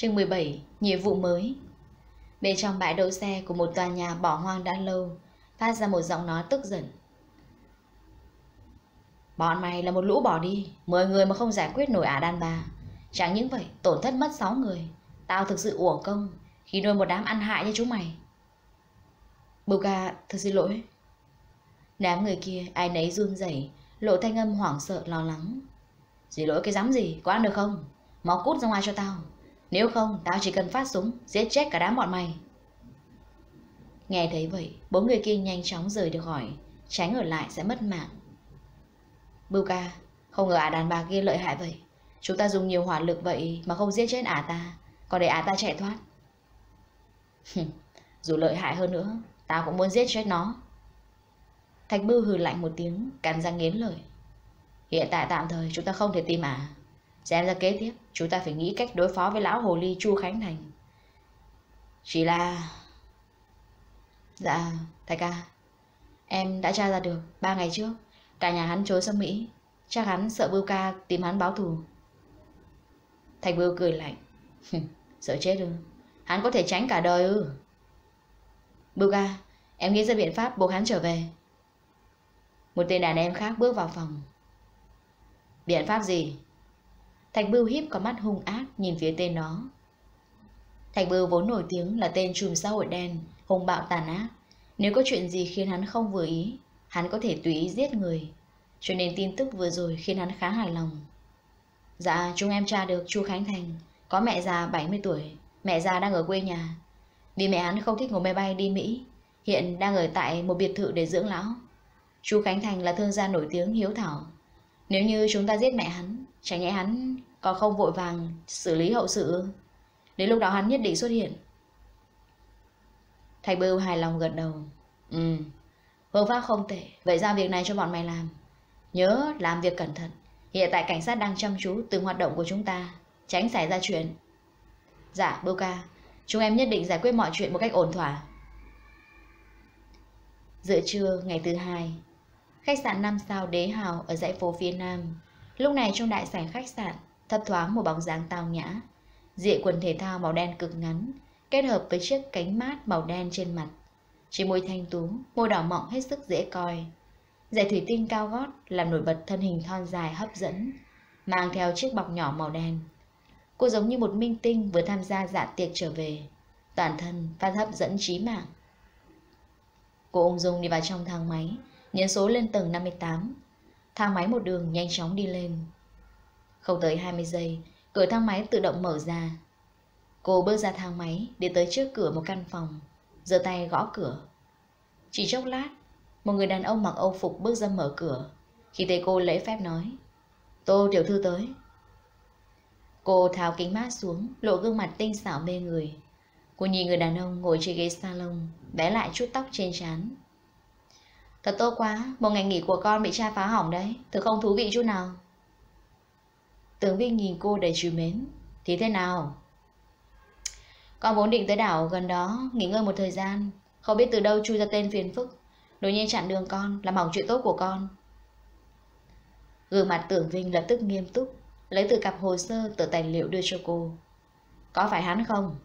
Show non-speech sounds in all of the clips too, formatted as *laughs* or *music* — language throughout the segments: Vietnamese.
Chương 17. Nhiệm vụ mới Bên trong bãi đỗ xe của một tòa nhà bỏ hoang đã lâu Phát ra một giọng nói tức giận Bọn mày là một lũ bỏ đi Mười người mà không giải quyết nổi ả đàn bà Chẳng những vậy tổn thất mất sáu người Tao thực sự uổng công Khi nuôi một đám ăn hại như chúng mày Bưu ca thật xin lỗi Đám người kia ai nấy run rẩy Lộ thanh âm hoảng sợ lo lắng Xin lỗi cái dám gì có ăn được không Máu cút ra ngoài cho tao nếu không, tao chỉ cần phát súng, giết chết cả đám bọn mày. Nghe thấy vậy, bốn người kia nhanh chóng rời được khỏi, tránh ở lại sẽ mất mạng. Bưu ca, không ngờ ả à đàn bà kia lợi hại vậy. Chúng ta dùng nhiều hỏa lực vậy mà không giết chết ả à ta, còn để ả à ta chạy thoát. Dù lợi hại hơn nữa, tao cũng muốn giết chết nó. Thạch Bưu hừ lạnh một tiếng, cắn răng nghiến lời. Hiện tại tạm thời chúng ta không thể tìm ả. Xem ra kế tiếp Chúng ta phải nghĩ cách đối phó với lão hồ ly Chu Khánh Thành. Chỉ là... Dạ, thầy ca. Em đã tra ra được, ba ngày trước. Cả nhà hắn trốn sang Mỹ. Chắc hắn sợ Bưu ca tìm hắn báo thù. Thành Bưu cười lạnh. sợ chết ư. Hắn có thể tránh cả đời ư. Bưu ca, em nghĩ ra biện pháp buộc hắn trở về. Một tên đàn em khác bước vào phòng. Biện pháp gì? Thạch Bưu hiếp có mắt hung ác nhìn phía tên nó. Thạch Bưu vốn nổi tiếng là tên trùm xã hội đen, hung bạo tàn ác. Nếu có chuyện gì khiến hắn không vừa ý, hắn có thể tùy ý giết người. Cho nên tin tức vừa rồi khiến hắn khá hài lòng. Dạ, chúng em tra được Chu Khánh Thành, có mẹ già 70 tuổi, mẹ già đang ở quê nhà. Vì mẹ hắn không thích ngồi máy bay đi Mỹ, hiện đang ở tại một biệt thự để dưỡng lão. Chu Khánh Thành là thương gia nổi tiếng hiếu thảo. Nếu như chúng ta giết mẹ hắn, Chẳng nhẽ hắn có không vội vàng xử lý hậu sự Đến lúc đó hắn nhất định xuất hiện thầy Bưu hài lòng gật đầu Ừ Phương pháp không tệ Vậy ra việc này cho bọn mày làm Nhớ làm việc cẩn thận Hiện tại cảnh sát đang chăm chú từng hoạt động của chúng ta Tránh xảy ra chuyện Dạ Bưu ca Chúng em nhất định giải quyết mọi chuyện một cách ổn thỏa Giữa trưa ngày thứ hai Khách sạn 5 sao Đế Hào ở dãy phố phía Nam Lúc này trong đại sảnh khách sạn, thấp thoáng một bóng dáng tao nhã. Dị quần thể thao màu đen cực ngắn, kết hợp với chiếc cánh mát màu đen trên mặt. Chỉ môi thanh tú, môi đỏ mọng hết sức dễ coi. Giày thủy tinh cao gót làm nổi bật thân hình thon dài hấp dẫn, mang theo chiếc bọc nhỏ màu đen. Cô giống như một minh tinh vừa tham gia dạ tiệc trở về, toàn thân phát hấp dẫn trí mạng. Cô ung dung đi vào trong thang máy, nhấn số lên tầng 58, Thang máy một đường nhanh chóng đi lên. Không tới 20 giây, cửa thang máy tự động mở ra. Cô bước ra thang máy, để tới trước cửa một căn phòng, giơ tay gõ cửa. Chỉ chốc lát, một người đàn ông mặc âu phục bước ra mở cửa. Khi thấy cô lễ phép nói, Tô tiểu thư tới. Cô tháo kính mát xuống, lộ gương mặt tinh xảo mê người. Cô nhìn người đàn ông ngồi trên ghế salon, bé lại chút tóc trên trán, Thật tốt quá, một ngày nghỉ của con bị cha phá hỏng đấy, thật không thú vị chút nào. Tướng Vinh nhìn cô đầy trừ mến. Thì thế nào? Con vốn định tới đảo gần đó, nghỉ ngơi một thời gian. Không biết từ đâu chui ra tên phiền phức. Đối nhiên chặn đường con, làm hỏng chuyện tốt của con. Gương mặt tưởng Vinh lập tức nghiêm túc, lấy từ cặp hồ sơ tờ tài liệu đưa cho cô. Có phải hắn không?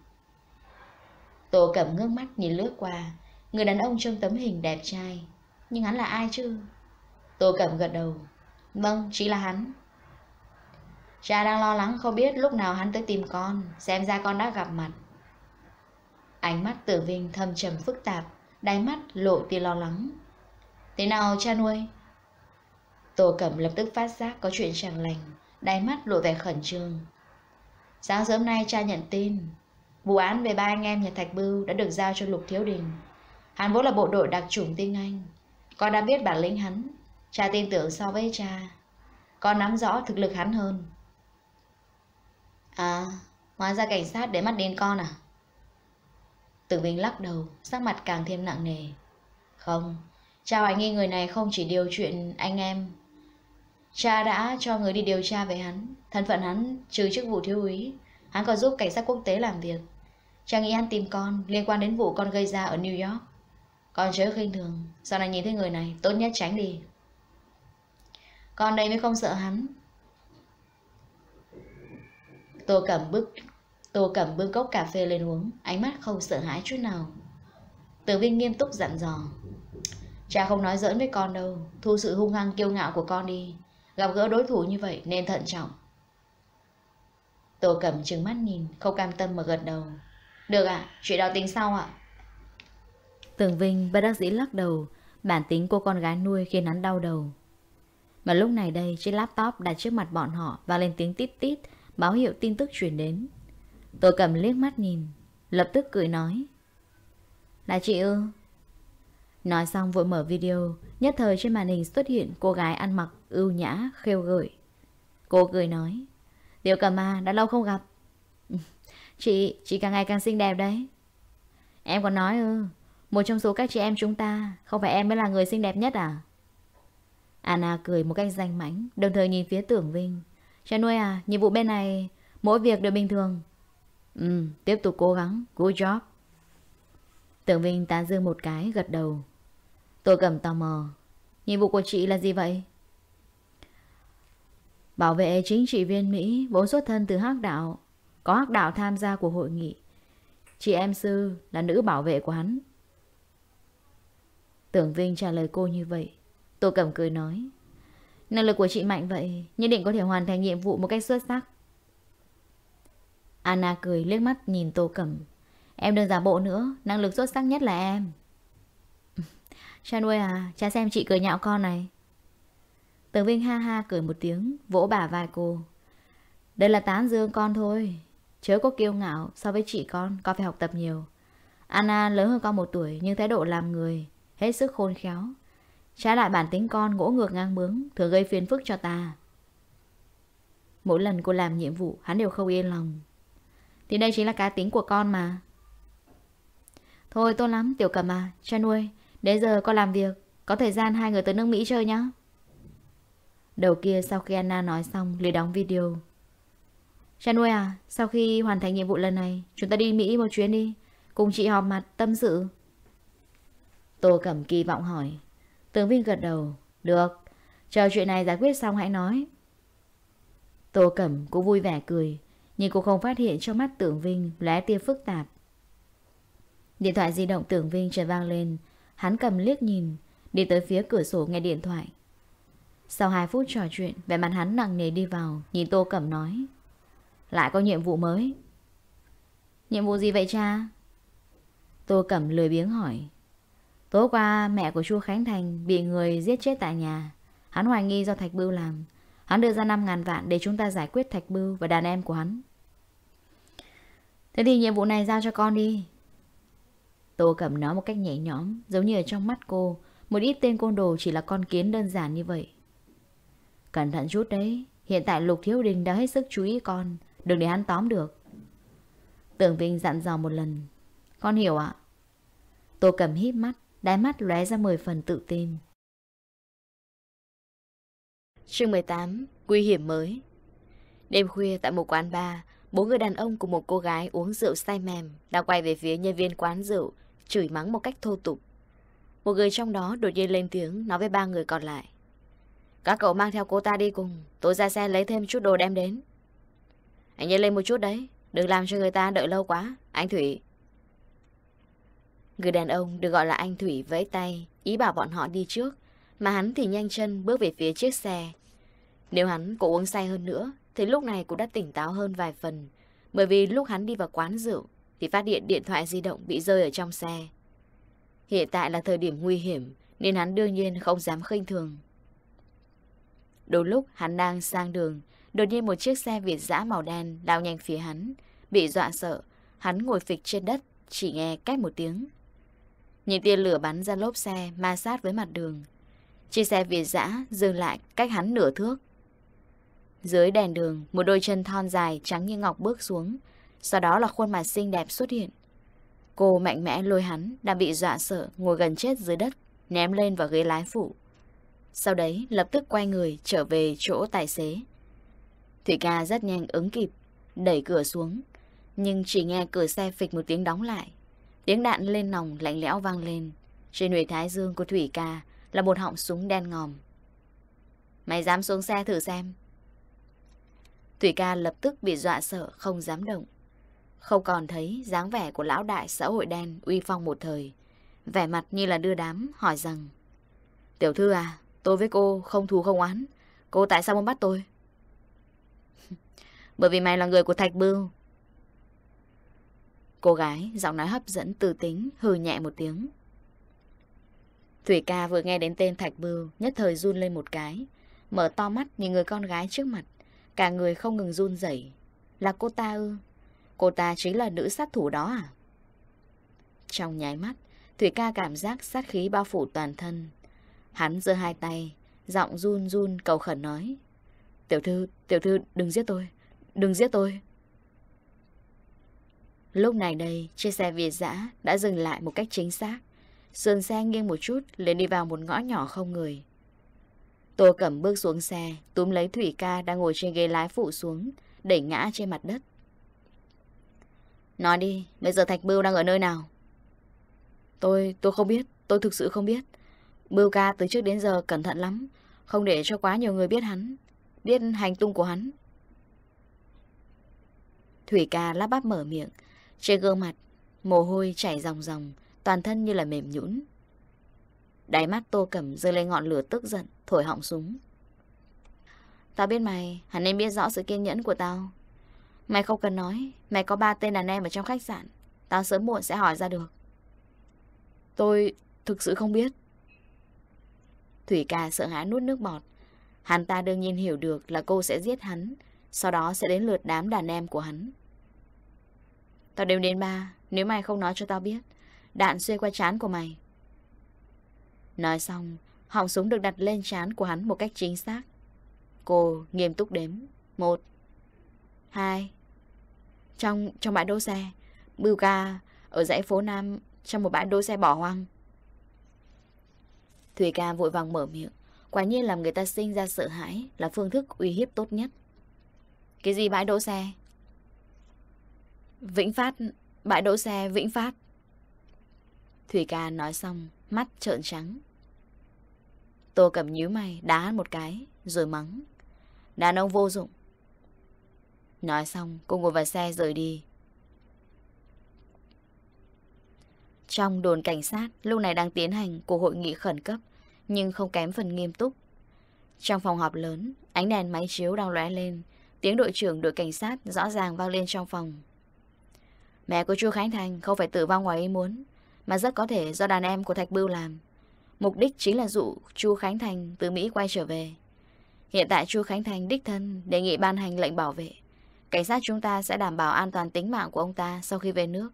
Tổ cẩm ngước mắt nhìn lướt qua, người đàn ông trong tấm hình đẹp trai, nhưng hắn là ai chứ? Tô Cẩm gật đầu. Vâng, chỉ là hắn. Cha đang lo lắng không biết lúc nào hắn tới tìm con, xem ra con đã gặp mặt. Ánh mắt tử vinh thâm trầm phức tạp, đáy mắt lộ tia lo lắng. Thế nào cha nuôi? Tô Cẩm lập tức phát giác có chuyện chẳng lành, đáy mắt lộ vẻ khẩn trương. Sáng sớm nay cha nhận tin, vụ án về ba anh em nhà Thạch Bưu đã được giao cho Lục Thiếu Đình. Hắn vốn là bộ đội đặc chủng tiên Anh, con đã biết bản lĩnh hắn Cha tin tưởng so với cha Con nắm rõ thực lực hắn hơn À Hóa ra cảnh sát để mắt đến con à Tử Vinh lắc đầu Sắc mặt càng thêm nặng nề Không Cha hoài nghi người này không chỉ điều chuyện anh em Cha đã cho người đi điều tra về hắn Thân phận hắn trừ chức vụ thiếu úy Hắn còn giúp cảnh sát quốc tế làm việc Cha nghĩ hắn tìm con liên quan đến vụ con gây ra ở New York con chớ khinh thường Sau này nhìn thấy người này tốt nhất tránh đi Con đây mới không sợ hắn Tô cầm bức Tô cầm bưng cốc cà phê lên uống Ánh mắt không sợ hãi chút nào Tử Vinh nghiêm túc dặn dò Cha không nói giỡn với con đâu Thu sự hung hăng kiêu ngạo của con đi Gặp gỡ đối thủ như vậy nên thận trọng Tô cầm trừng mắt nhìn Không cam tâm mà gật đầu Được ạ, à, chuyện đó tính sau ạ à. Tường Vinh bất đắc dĩ lắc đầu Bản tính cô con gái nuôi khiến hắn đau đầu Mà lúc này đây Chiếc laptop đặt trước mặt bọn họ Và lên tiếng tít tít Báo hiệu tin tức chuyển đến Tôi cầm liếc mắt nhìn Lập tức cười nói Là chị ư Nói xong vội mở video Nhất thời trên màn hình xuất hiện cô gái ăn mặc ưu nhã, khêu gợi Cô cười nói Tiểu cầm à, đã lâu không gặp *laughs* Chị, chị càng ngày càng xinh đẹp đấy Em còn nói ư một trong số các chị em chúng ta Không phải em mới là người xinh đẹp nhất à Anna cười một cách danh mãnh Đồng thời nhìn phía tưởng Vinh Cha nuôi à, nhiệm vụ bên này Mỗi việc đều bình thường Ừ, tiếp tục cố gắng, good job Tưởng Vinh ta dương một cái, gật đầu Tôi cầm tò mò Nhiệm vụ của chị là gì vậy? Bảo vệ chính trị viên Mỹ vốn xuất thân từ hắc đạo Có hắc đạo tham gia của hội nghị Chị em sư là nữ bảo vệ của hắn Tưởng Vinh trả lời cô như vậy Tô Cẩm cười nói Năng lực của chị mạnh vậy Nhất định có thể hoàn thành nhiệm vụ một cách xuất sắc Anna cười liếc mắt nhìn Tô Cẩm Em đừng giả bộ nữa Năng lực xuất sắc nhất là em *laughs* Cha nuôi à Cha xem chị cười nhạo con này Tưởng Vinh ha ha cười một tiếng Vỗ bả vai cô Đây là tán dương con thôi Chớ có kiêu ngạo so với chị con Con phải học tập nhiều Anna lớn hơn con một tuổi Nhưng thái độ làm người hết sức khôn khéo. Trái lại bản tính con ngỗ ngược ngang bướng, thường gây phiền phức cho ta. Mỗi lần cô làm nhiệm vụ, hắn đều không yên lòng. Thì đây chính là cá tính của con mà. Thôi tốt lắm, tiểu cầm à, cha nuôi. Đến giờ con làm việc, có thời gian hai người tới nước Mỹ chơi nhá. Đầu kia sau khi Anna nói xong, liền đóng video. Cha nuôi à, sau khi hoàn thành nhiệm vụ lần này, chúng ta đi Mỹ một chuyến đi. Cùng chị họp mặt tâm sự. Tô Cẩm Kỳ vọng hỏi. Tường Vinh gật đầu. Được, chờ chuyện này giải quyết xong hãy nói. Tô Cẩm cũng vui vẻ cười, nhưng cô không phát hiện trong mắt Tưởng Vinh lóe tia phức tạp. Điện thoại di động Tưởng Vinh chợt vang lên, hắn cầm liếc nhìn, đi tới phía cửa sổ nghe điện thoại. Sau 2 phút trò chuyện, vẻ mặt hắn nặng nề đi vào, nhìn Tô Cẩm nói. Lại có nhiệm vụ mới. Nhiệm vụ gì vậy cha? Tô Cẩm lười biếng hỏi. Tối qua mẹ của Chu Khánh Thành bị người giết chết tại nhà. Hắn hoài nghi do Thạch Bưu làm. Hắn đưa ra 5.000 vạn để chúng ta giải quyết Thạch Bưu và đàn em của hắn. Thế thì nhiệm vụ này giao cho con đi. Tô Cẩm nói một cách nhẹ nhõm, giống như ở trong mắt cô. Một ít tên côn đồ chỉ là con kiến đơn giản như vậy. Cẩn thận chút đấy, hiện tại Lục Thiếu Đình đã hết sức chú ý con, đừng để hắn tóm được. Tưởng Vinh dặn dò một lần. Con hiểu ạ. Tô Cẩm hít mắt, đáy mắt lóe ra mười phần tự tin. Chương 18 Nguy hiểm mới Đêm khuya tại một quán bar, bốn người đàn ông cùng một cô gái uống rượu say mềm đã quay về phía nhân viên quán rượu, chửi mắng một cách thô tục. Một người trong đó đột nhiên lên tiếng nói với ba người còn lại. Các cậu mang theo cô ta đi cùng, tôi ra xe lấy thêm chút đồ đem đến. Anh nhớ lên một chút đấy, đừng làm cho người ta đợi lâu quá. Anh Thủy, Người đàn ông được gọi là anh Thủy vẫy tay, ý bảo bọn họ đi trước, mà hắn thì nhanh chân bước về phía chiếc xe. Nếu hắn có uống say hơn nữa, thì lúc này cũng đã tỉnh táo hơn vài phần, bởi vì lúc hắn đi vào quán rượu, thì phát hiện điện thoại di động bị rơi ở trong xe. Hiện tại là thời điểm nguy hiểm, nên hắn đương nhiên không dám khinh thường. Đôi lúc hắn đang sang đường, đột nhiên một chiếc xe Việt dã màu đen lao nhanh phía hắn. Bị dọa sợ, hắn ngồi phịch trên đất, chỉ nghe cách một tiếng. Nhìn tia lửa bắn ra lốp xe Ma sát với mặt đường Chiếc xe việt dã dừng lại cách hắn nửa thước Dưới đèn đường Một đôi chân thon dài trắng như ngọc bước xuống Sau đó là khuôn mặt xinh đẹp xuất hiện Cô mạnh mẽ lôi hắn Đang bị dọa sợ ngồi gần chết dưới đất Ném lên vào ghế lái phụ Sau đấy lập tức quay người trở về chỗ tài xế Thủy ca rất nhanh ứng kịp Đẩy cửa xuống Nhưng chỉ nghe cửa xe phịch một tiếng đóng lại Tiếng đạn lên nòng lạnh lẽo vang lên. Trên huyệt thái dương của Thủy ca là một họng súng đen ngòm. Mày dám xuống xe thử xem. Thủy ca lập tức bị dọa sợ, không dám động. Không còn thấy dáng vẻ của lão đại xã hội đen uy phong một thời. Vẻ mặt như là đưa đám, hỏi rằng Tiểu thư à, tôi với cô không thù không oán. Cô tại sao muốn bắt tôi? *laughs* Bởi vì mày là người của Thạch Bưu Cô gái giọng nói hấp dẫn từ tính hừ nhẹ một tiếng. Thủy ca vừa nghe đến tên Thạch Bưu nhất thời run lên một cái. Mở to mắt nhìn người con gái trước mặt. Cả người không ngừng run rẩy Là cô ta ư? Cô ta chính là nữ sát thủ đó à? Trong nháy mắt, Thủy ca cảm giác sát khí bao phủ toàn thân. Hắn giơ hai tay, giọng run run cầu khẩn nói. Tiểu thư, tiểu thư đừng giết tôi, đừng giết tôi. Lúc này đây, chiếc xe Việt dã đã dừng lại một cách chính xác. Sườn xe nghiêng một chút, lên đi vào một ngõ nhỏ không người. Tô Cẩm bước xuống xe, túm lấy Thủy ca đang ngồi trên ghế lái phụ xuống, đẩy ngã trên mặt đất. Nói đi, bây giờ Thạch Bưu đang ở nơi nào? Tôi, tôi không biết, tôi thực sự không biết. Bưu ca từ trước đến giờ cẩn thận lắm, không để cho quá nhiều người biết hắn, biết hành tung của hắn. Thủy ca lắp bắp mở miệng, trên gương mặt, mồ hôi chảy ròng ròng, toàn thân như là mềm nhũn. Đáy mắt tô cẩm rơi lên ngọn lửa tức giận, thổi họng súng. Tao biết mày, hẳn nên biết rõ sự kiên nhẫn của tao. Mày không cần nói, mày có ba tên đàn em ở trong khách sạn. Tao sớm muộn sẽ hỏi ra được. Tôi thực sự không biết. Thủy ca sợ hãi nuốt nước bọt. Hắn ta đương nhiên hiểu được là cô sẽ giết hắn, sau đó sẽ đến lượt đám đàn em của hắn. Tao đếm đến ba Nếu mày không nói cho tao biết Đạn xuyên qua chán của mày Nói xong Họng súng được đặt lên chán của hắn một cách chính xác Cô nghiêm túc đếm Một Hai Trong trong bãi đỗ xe Bưu ca ở dãy phố Nam Trong một bãi đỗ xe bỏ hoang thủy ca vội vàng mở miệng Quả nhiên làm người ta sinh ra sợ hãi Là phương thức uy hiếp tốt nhất Cái gì bãi đỗ xe Vĩnh Phát, bãi đỗ xe Vĩnh Phát. Thủy ca nói xong, mắt trợn trắng. Tô cầm nhíu mày, đá một cái, rồi mắng. Đàn ông vô dụng. Nói xong, cô ngồi vào xe rời đi. Trong đồn cảnh sát, lúc này đang tiến hành cuộc hội nghị khẩn cấp, nhưng không kém phần nghiêm túc. Trong phòng họp lớn, ánh đèn máy chiếu đang lóe lên, tiếng đội trưởng đội cảnh sát rõ ràng vang lên trong phòng. Mẹ của Chu Khánh Thành không phải tử vong ngoài ý muốn, mà rất có thể do đàn em của Thạch Bưu làm. Mục đích chính là dụ Chu Khánh Thành từ Mỹ quay trở về. Hiện tại Chu Khánh Thành đích thân đề nghị ban hành lệnh bảo vệ. Cảnh sát chúng ta sẽ đảm bảo an toàn tính mạng của ông ta sau khi về nước.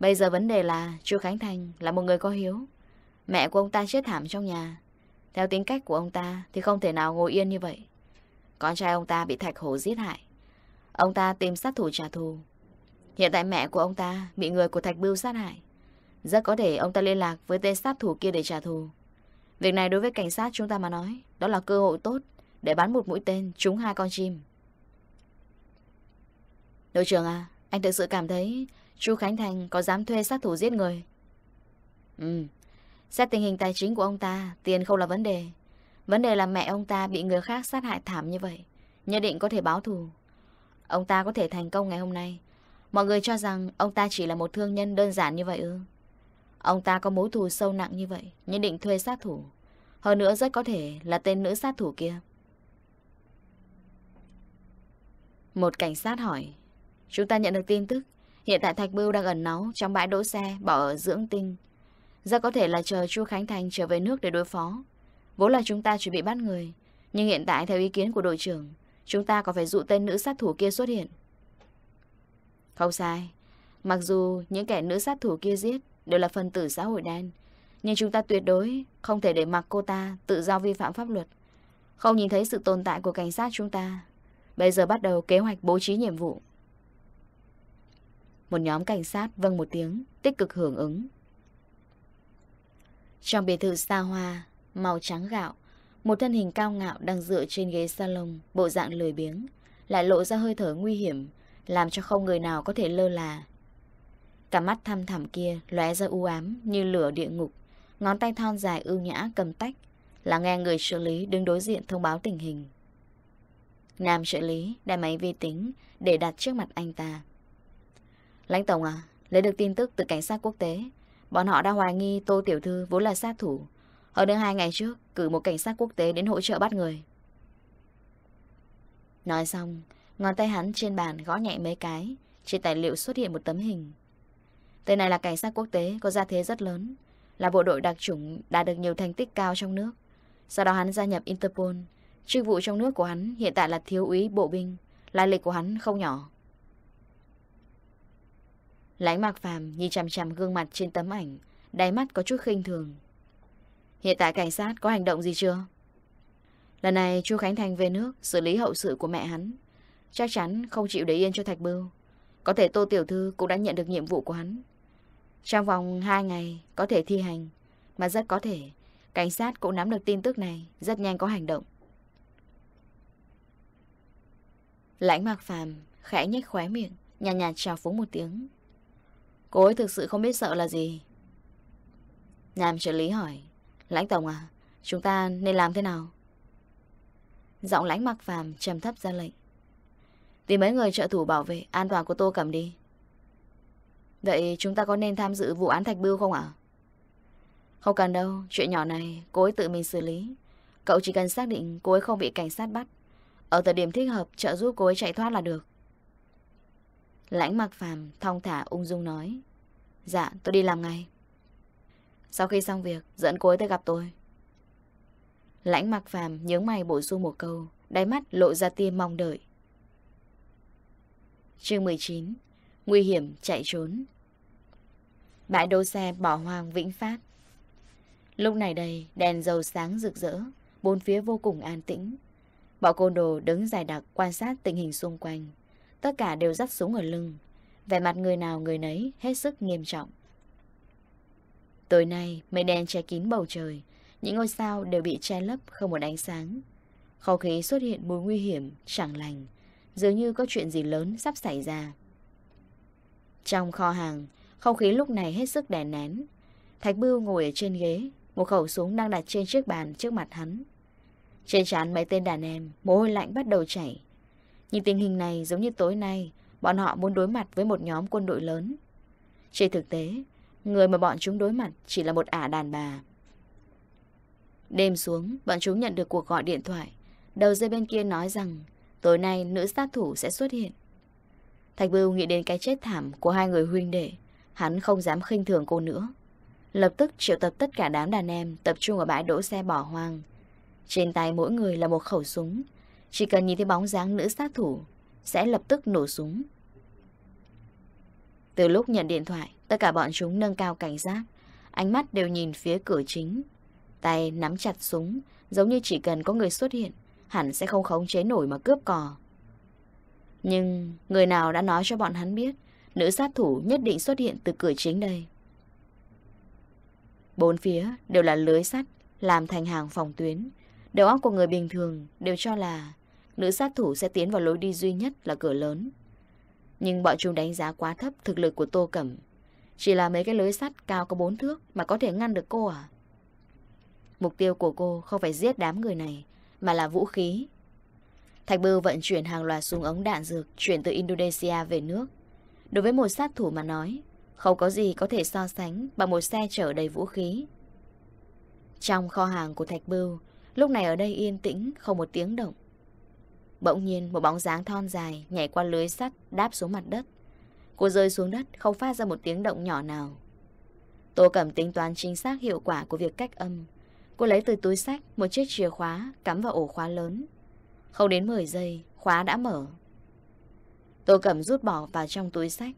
Bây giờ vấn đề là Chu Khánh Thành là một người có hiếu. Mẹ của ông ta chết thảm trong nhà. Theo tính cách của ông ta thì không thể nào ngồi yên như vậy. Con trai ông ta bị Thạch Hổ giết hại. Ông ta tìm sát thủ trả thù. Hiện tại mẹ của ông ta bị người của Thạch Bưu sát hại. Rất có thể ông ta liên lạc với tên sát thủ kia để trả thù. Việc này đối với cảnh sát chúng ta mà nói, đó là cơ hội tốt để bắn một mũi tên trúng hai con chim. Đội trưởng à, anh thực sự cảm thấy Chu Khánh Thành có dám thuê sát thủ giết người? Ừ, xét tình hình tài chính của ông ta, tiền không là vấn đề. Vấn đề là mẹ ông ta bị người khác sát hại thảm như vậy, nhất định có thể báo thù. Ông ta có thể thành công ngày hôm nay Mọi người cho rằng ông ta chỉ là một thương nhân đơn giản như vậy ư Ông ta có mối thù sâu nặng như vậy nhân định thuê sát thủ Hơn nữa rất có thể là tên nữ sát thủ kia Một cảnh sát hỏi Chúng ta nhận được tin tức Hiện tại Thạch Bưu đang ẩn náu trong bãi đỗ xe bỏ ở dưỡng tinh Rất có thể là chờ Chu Khánh Thành trở về nước để đối phó Vốn là chúng ta chuẩn bị bắt người Nhưng hiện tại theo ý kiến của đội trưởng Chúng ta có phải dụ tên nữ sát thủ kia xuất hiện không sai. Mặc dù những kẻ nữ sát thủ kia giết đều là phần tử xã hội đen, nhưng chúng ta tuyệt đối không thể để mặc cô ta tự do vi phạm pháp luật. Không nhìn thấy sự tồn tại của cảnh sát chúng ta. Bây giờ bắt đầu kế hoạch bố trí nhiệm vụ. Một nhóm cảnh sát vâng một tiếng, tích cực hưởng ứng. Trong biệt thự xa hoa, màu trắng gạo, một thân hình cao ngạo đang dựa trên ghế salon, bộ dạng lười biếng, lại lộ ra hơi thở nguy hiểm, làm cho không người nào có thể lơ là Cả mắt thăm thẳm kia lóe ra u ám như lửa địa ngục Ngón tay thon dài ưu nhã cầm tách Là nghe người trợ lý đứng đối diện thông báo tình hình Nam trợ lý đem máy vi tính để đặt trước mặt anh ta Lãnh Tổng à, lấy được tin tức từ cảnh sát quốc tế Bọn họ đã hoài nghi Tô Tiểu Thư vốn là sát thủ Ở đây hai ngày trước cử một cảnh sát quốc tế đến hỗ trợ bắt người Nói xong Ngón tay hắn trên bàn gõ nhẹ mấy cái Trên tài liệu xuất hiện một tấm hình Tên này là cảnh sát quốc tế Có gia thế rất lớn Là bộ đội đặc chủng đã được nhiều thành tích cao trong nước Sau đó hắn gia nhập Interpol Chức vụ trong nước của hắn hiện tại là thiếu úy bộ binh Lai lịch của hắn không nhỏ Lánh mạc phàm nhìn chằm chằm gương mặt trên tấm ảnh Đáy mắt có chút khinh thường Hiện tại cảnh sát có hành động gì chưa? Lần này Chu Khánh Thành về nước xử lý hậu sự của mẹ hắn Chắc chắn không chịu để yên cho Thạch Bưu Có thể Tô Tiểu Thư cũng đã nhận được nhiệm vụ của hắn Trong vòng 2 ngày Có thể thi hành Mà rất có thể Cảnh sát cũng nắm được tin tức này Rất nhanh có hành động Lãnh mạc phàm Khẽ nhếch khóe miệng Nhàn nhạt chào phúng một tiếng Cô ấy thực sự không biết sợ là gì Nam trợ lý hỏi Lãnh tổng à Chúng ta nên làm thế nào Giọng lãnh mặc phàm trầm thấp ra lệnh Tìm mấy người trợ thủ bảo vệ An toàn của Tô Cẩm đi Vậy chúng ta có nên tham dự vụ án Thạch Bưu không ạ? Không cần đâu, chuyện nhỏ này cô ấy tự mình xử lý. Cậu chỉ cần xác định cô ấy không bị cảnh sát bắt. Ở thời điểm thích hợp trợ giúp cô ấy chạy thoát là được. Lãnh mặc phàm, thong thả ung dung nói. Dạ, tôi đi làm ngay. Sau khi xong việc, dẫn cô ấy tới gặp tôi. Lãnh mặc phàm nhớ mày bổ sung một câu, đáy mắt lộ ra tia mong đợi chương 19 Nguy hiểm chạy trốn Bãi đỗ xe bỏ hoang Vĩnh Phát Lúc này đây, đèn dầu sáng rực rỡ, bốn phía vô cùng an tĩnh. Bọn côn đồ đứng dài đặc quan sát tình hình xung quanh. Tất cả đều dắt súng ở lưng. Vẻ mặt người nào người nấy hết sức nghiêm trọng. Tối nay, mây đen che kín bầu trời. Những ngôi sao đều bị che lấp không một ánh sáng. Không khí xuất hiện mùi nguy hiểm, chẳng lành dường như có chuyện gì lớn sắp xảy ra. Trong kho hàng, không khí lúc này hết sức đè nén. Thạch Bưu ngồi ở trên ghế, một khẩu súng đang đặt trên chiếc bàn trước mặt hắn. Trên trán mấy tên đàn em, mồ hôi lạnh bắt đầu chảy. Nhìn tình hình này giống như tối nay, bọn họ muốn đối mặt với một nhóm quân đội lớn. Trên thực tế, người mà bọn chúng đối mặt chỉ là một ả đàn bà. Đêm xuống, bọn chúng nhận được cuộc gọi điện thoại. Đầu dây bên kia nói rằng Tối nay nữ sát thủ sẽ xuất hiện Thạch Bưu nghĩ đến cái chết thảm của hai người huynh đệ Hắn không dám khinh thường cô nữa Lập tức triệu tập tất cả đám đàn em Tập trung ở bãi đỗ xe bỏ hoang Trên tay mỗi người là một khẩu súng Chỉ cần nhìn thấy bóng dáng nữ sát thủ Sẽ lập tức nổ súng Từ lúc nhận điện thoại Tất cả bọn chúng nâng cao cảnh giác Ánh mắt đều nhìn phía cửa chính Tay nắm chặt súng Giống như chỉ cần có người xuất hiện hắn sẽ không khống chế nổi mà cướp cò. Nhưng người nào đã nói cho bọn hắn biết nữ sát thủ nhất định xuất hiện từ cửa chính đây. Bốn phía đều là lưới sắt làm thành hàng phòng tuyến. Đầu óc của người bình thường đều cho là nữ sát thủ sẽ tiến vào lối đi duy nhất là cửa lớn. Nhưng bọn chúng đánh giá quá thấp thực lực của Tô Cẩm. Chỉ là mấy cái lưới sắt cao có bốn thước mà có thể ngăn được cô à? Mục tiêu của cô không phải giết đám người này, mà là vũ khí. Thạch Bưu vận chuyển hàng loạt súng ống đạn dược chuyển từ Indonesia về nước. Đối với một sát thủ mà nói, không có gì có thể so sánh bằng một xe chở đầy vũ khí. Trong kho hàng của Thạch Bưu, lúc này ở đây yên tĩnh, không một tiếng động. Bỗng nhiên một bóng dáng thon dài nhảy qua lưới sắt đáp xuống mặt đất. Cô rơi xuống đất không phát ra một tiếng động nhỏ nào. Tô Cẩm tính toán chính xác hiệu quả của việc cách âm. Cô lấy từ túi sách một chiếc chìa khóa cắm vào ổ khóa lớn. Không đến 10 giây, khóa đã mở. Tô Cẩm rút bỏ vào trong túi sách.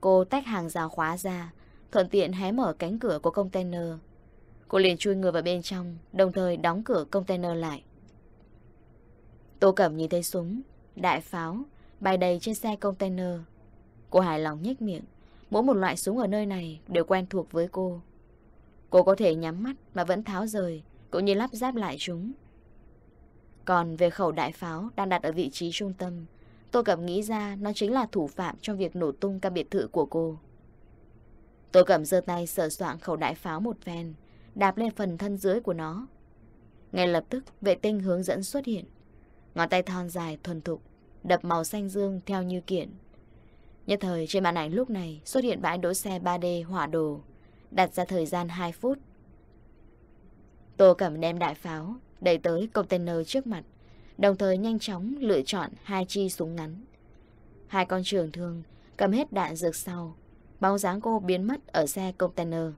Cô tách hàng rào khóa ra, thuận tiện hé mở cánh cửa của container. Cô liền chui người vào bên trong, đồng thời đóng cửa container lại. Tô Cẩm nhìn thấy súng, đại pháo, bay đầy trên xe container. Cô hài lòng nhếch miệng, mỗi một loại súng ở nơi này đều quen thuộc với cô. Cô có thể nhắm mắt mà vẫn tháo rời, cũng như lắp ráp lại chúng. Còn về khẩu đại pháo đang đặt ở vị trí trung tâm, tôi cầm nghĩ ra nó chính là thủ phạm trong việc nổ tung căn biệt thự của cô. Tôi cầm giơ tay sờ soạn khẩu đại pháo một phen, đạp lên phần thân dưới của nó. Ngay lập tức, vệ tinh hướng dẫn xuất hiện. Ngón tay thon dài thuần thục, đập màu xanh dương theo như kiện. Nhất thời trên màn ảnh lúc này xuất hiện bãi đỗ xe 3D hỏa đồ đặt ra thời gian 2 phút. Tô Cẩm đem đại pháo đẩy tới container trước mặt, đồng thời nhanh chóng lựa chọn hai chi súng ngắn. Hai con trường thương cầm hết đạn dược sau, bóng dáng cô biến mất ở xe container.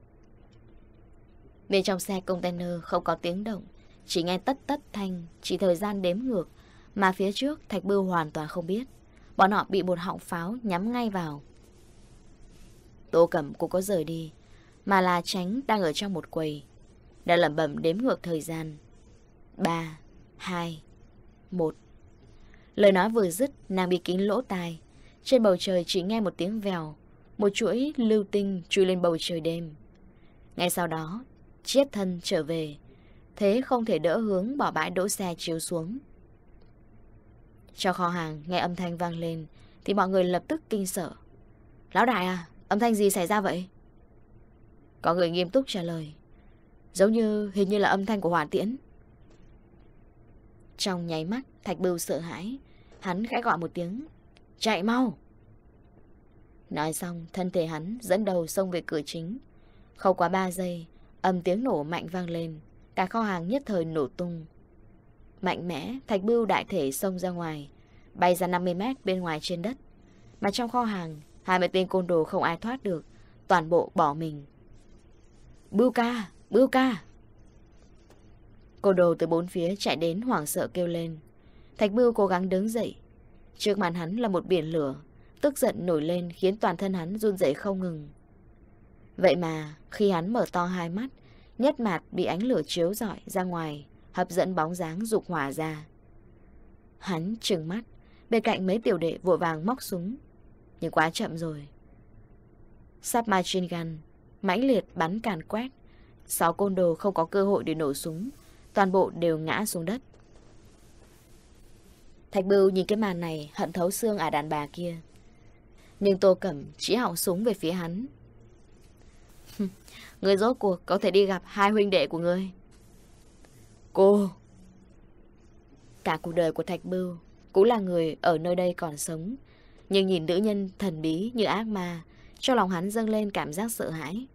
Bên trong xe container không có tiếng động, chỉ nghe tất tất thanh, chỉ thời gian đếm ngược, mà phía trước Thạch Bưu hoàn toàn không biết. Bọn họ bị một họng pháo nhắm ngay vào. Tô Cẩm cũng có rời đi, mà là tránh đang ở trong một quầy. Đã lẩm bẩm đếm ngược thời gian. 3, 2, 1. Lời nói vừa dứt, nàng bị kín lỗ tai. Trên bầu trời chỉ nghe một tiếng vèo, một chuỗi lưu tinh chui lên bầu trời đêm. Ngay sau đó, chiếc thân trở về. Thế không thể đỡ hướng bỏ bãi đỗ xe chiếu xuống. Cho kho hàng nghe âm thanh vang lên, thì mọi người lập tức kinh sợ. Lão đại à, âm thanh gì xảy ra vậy? Có người nghiêm túc trả lời Giống như hình như là âm thanh của hỏa tiễn Trong nháy mắt Thạch Bưu sợ hãi Hắn khẽ gọi một tiếng Chạy mau Nói xong thân thể hắn dẫn đầu xông về cửa chính Không quá ba giây Âm tiếng nổ mạnh vang lên Cả kho hàng nhất thời nổ tung Mạnh mẽ Thạch Bưu đại thể xông ra ngoài Bay ra 50 mét bên ngoài trên đất Mà trong kho hàng hai mươi tên côn đồ không ai thoát được Toàn bộ bỏ mình Bưu ca, bưu ca. Cô đồ từ bốn phía chạy đến hoảng sợ kêu lên. Thạch bưu cố gắng đứng dậy. Trước màn hắn là một biển lửa, tức giận nổi lên khiến toàn thân hắn run rẩy không ngừng. Vậy mà, khi hắn mở to hai mắt, nhất mặt bị ánh lửa chiếu rọi ra ngoài, hấp dẫn bóng dáng dục hỏa ra. Hắn trừng mắt, bên cạnh mấy tiểu đệ vội vàng móc súng. Nhưng quá chậm rồi. Sắp machine gun mãnh liệt bắn càn quét. Sáu côn đồ không có cơ hội để nổ súng, toàn bộ đều ngã xuống đất. Thạch Bưu nhìn cái màn này hận thấu xương ả à đàn bà kia. Nhưng Tô Cẩm chỉ họng súng về phía hắn. người rốt cuộc có thể đi gặp hai huynh đệ của người Cô! Cả cuộc đời của Thạch Bưu cũng là người ở nơi đây còn sống. Nhưng nhìn nữ nhân thần bí như ác ma cho lòng hắn dâng lên cảm giác sợ hãi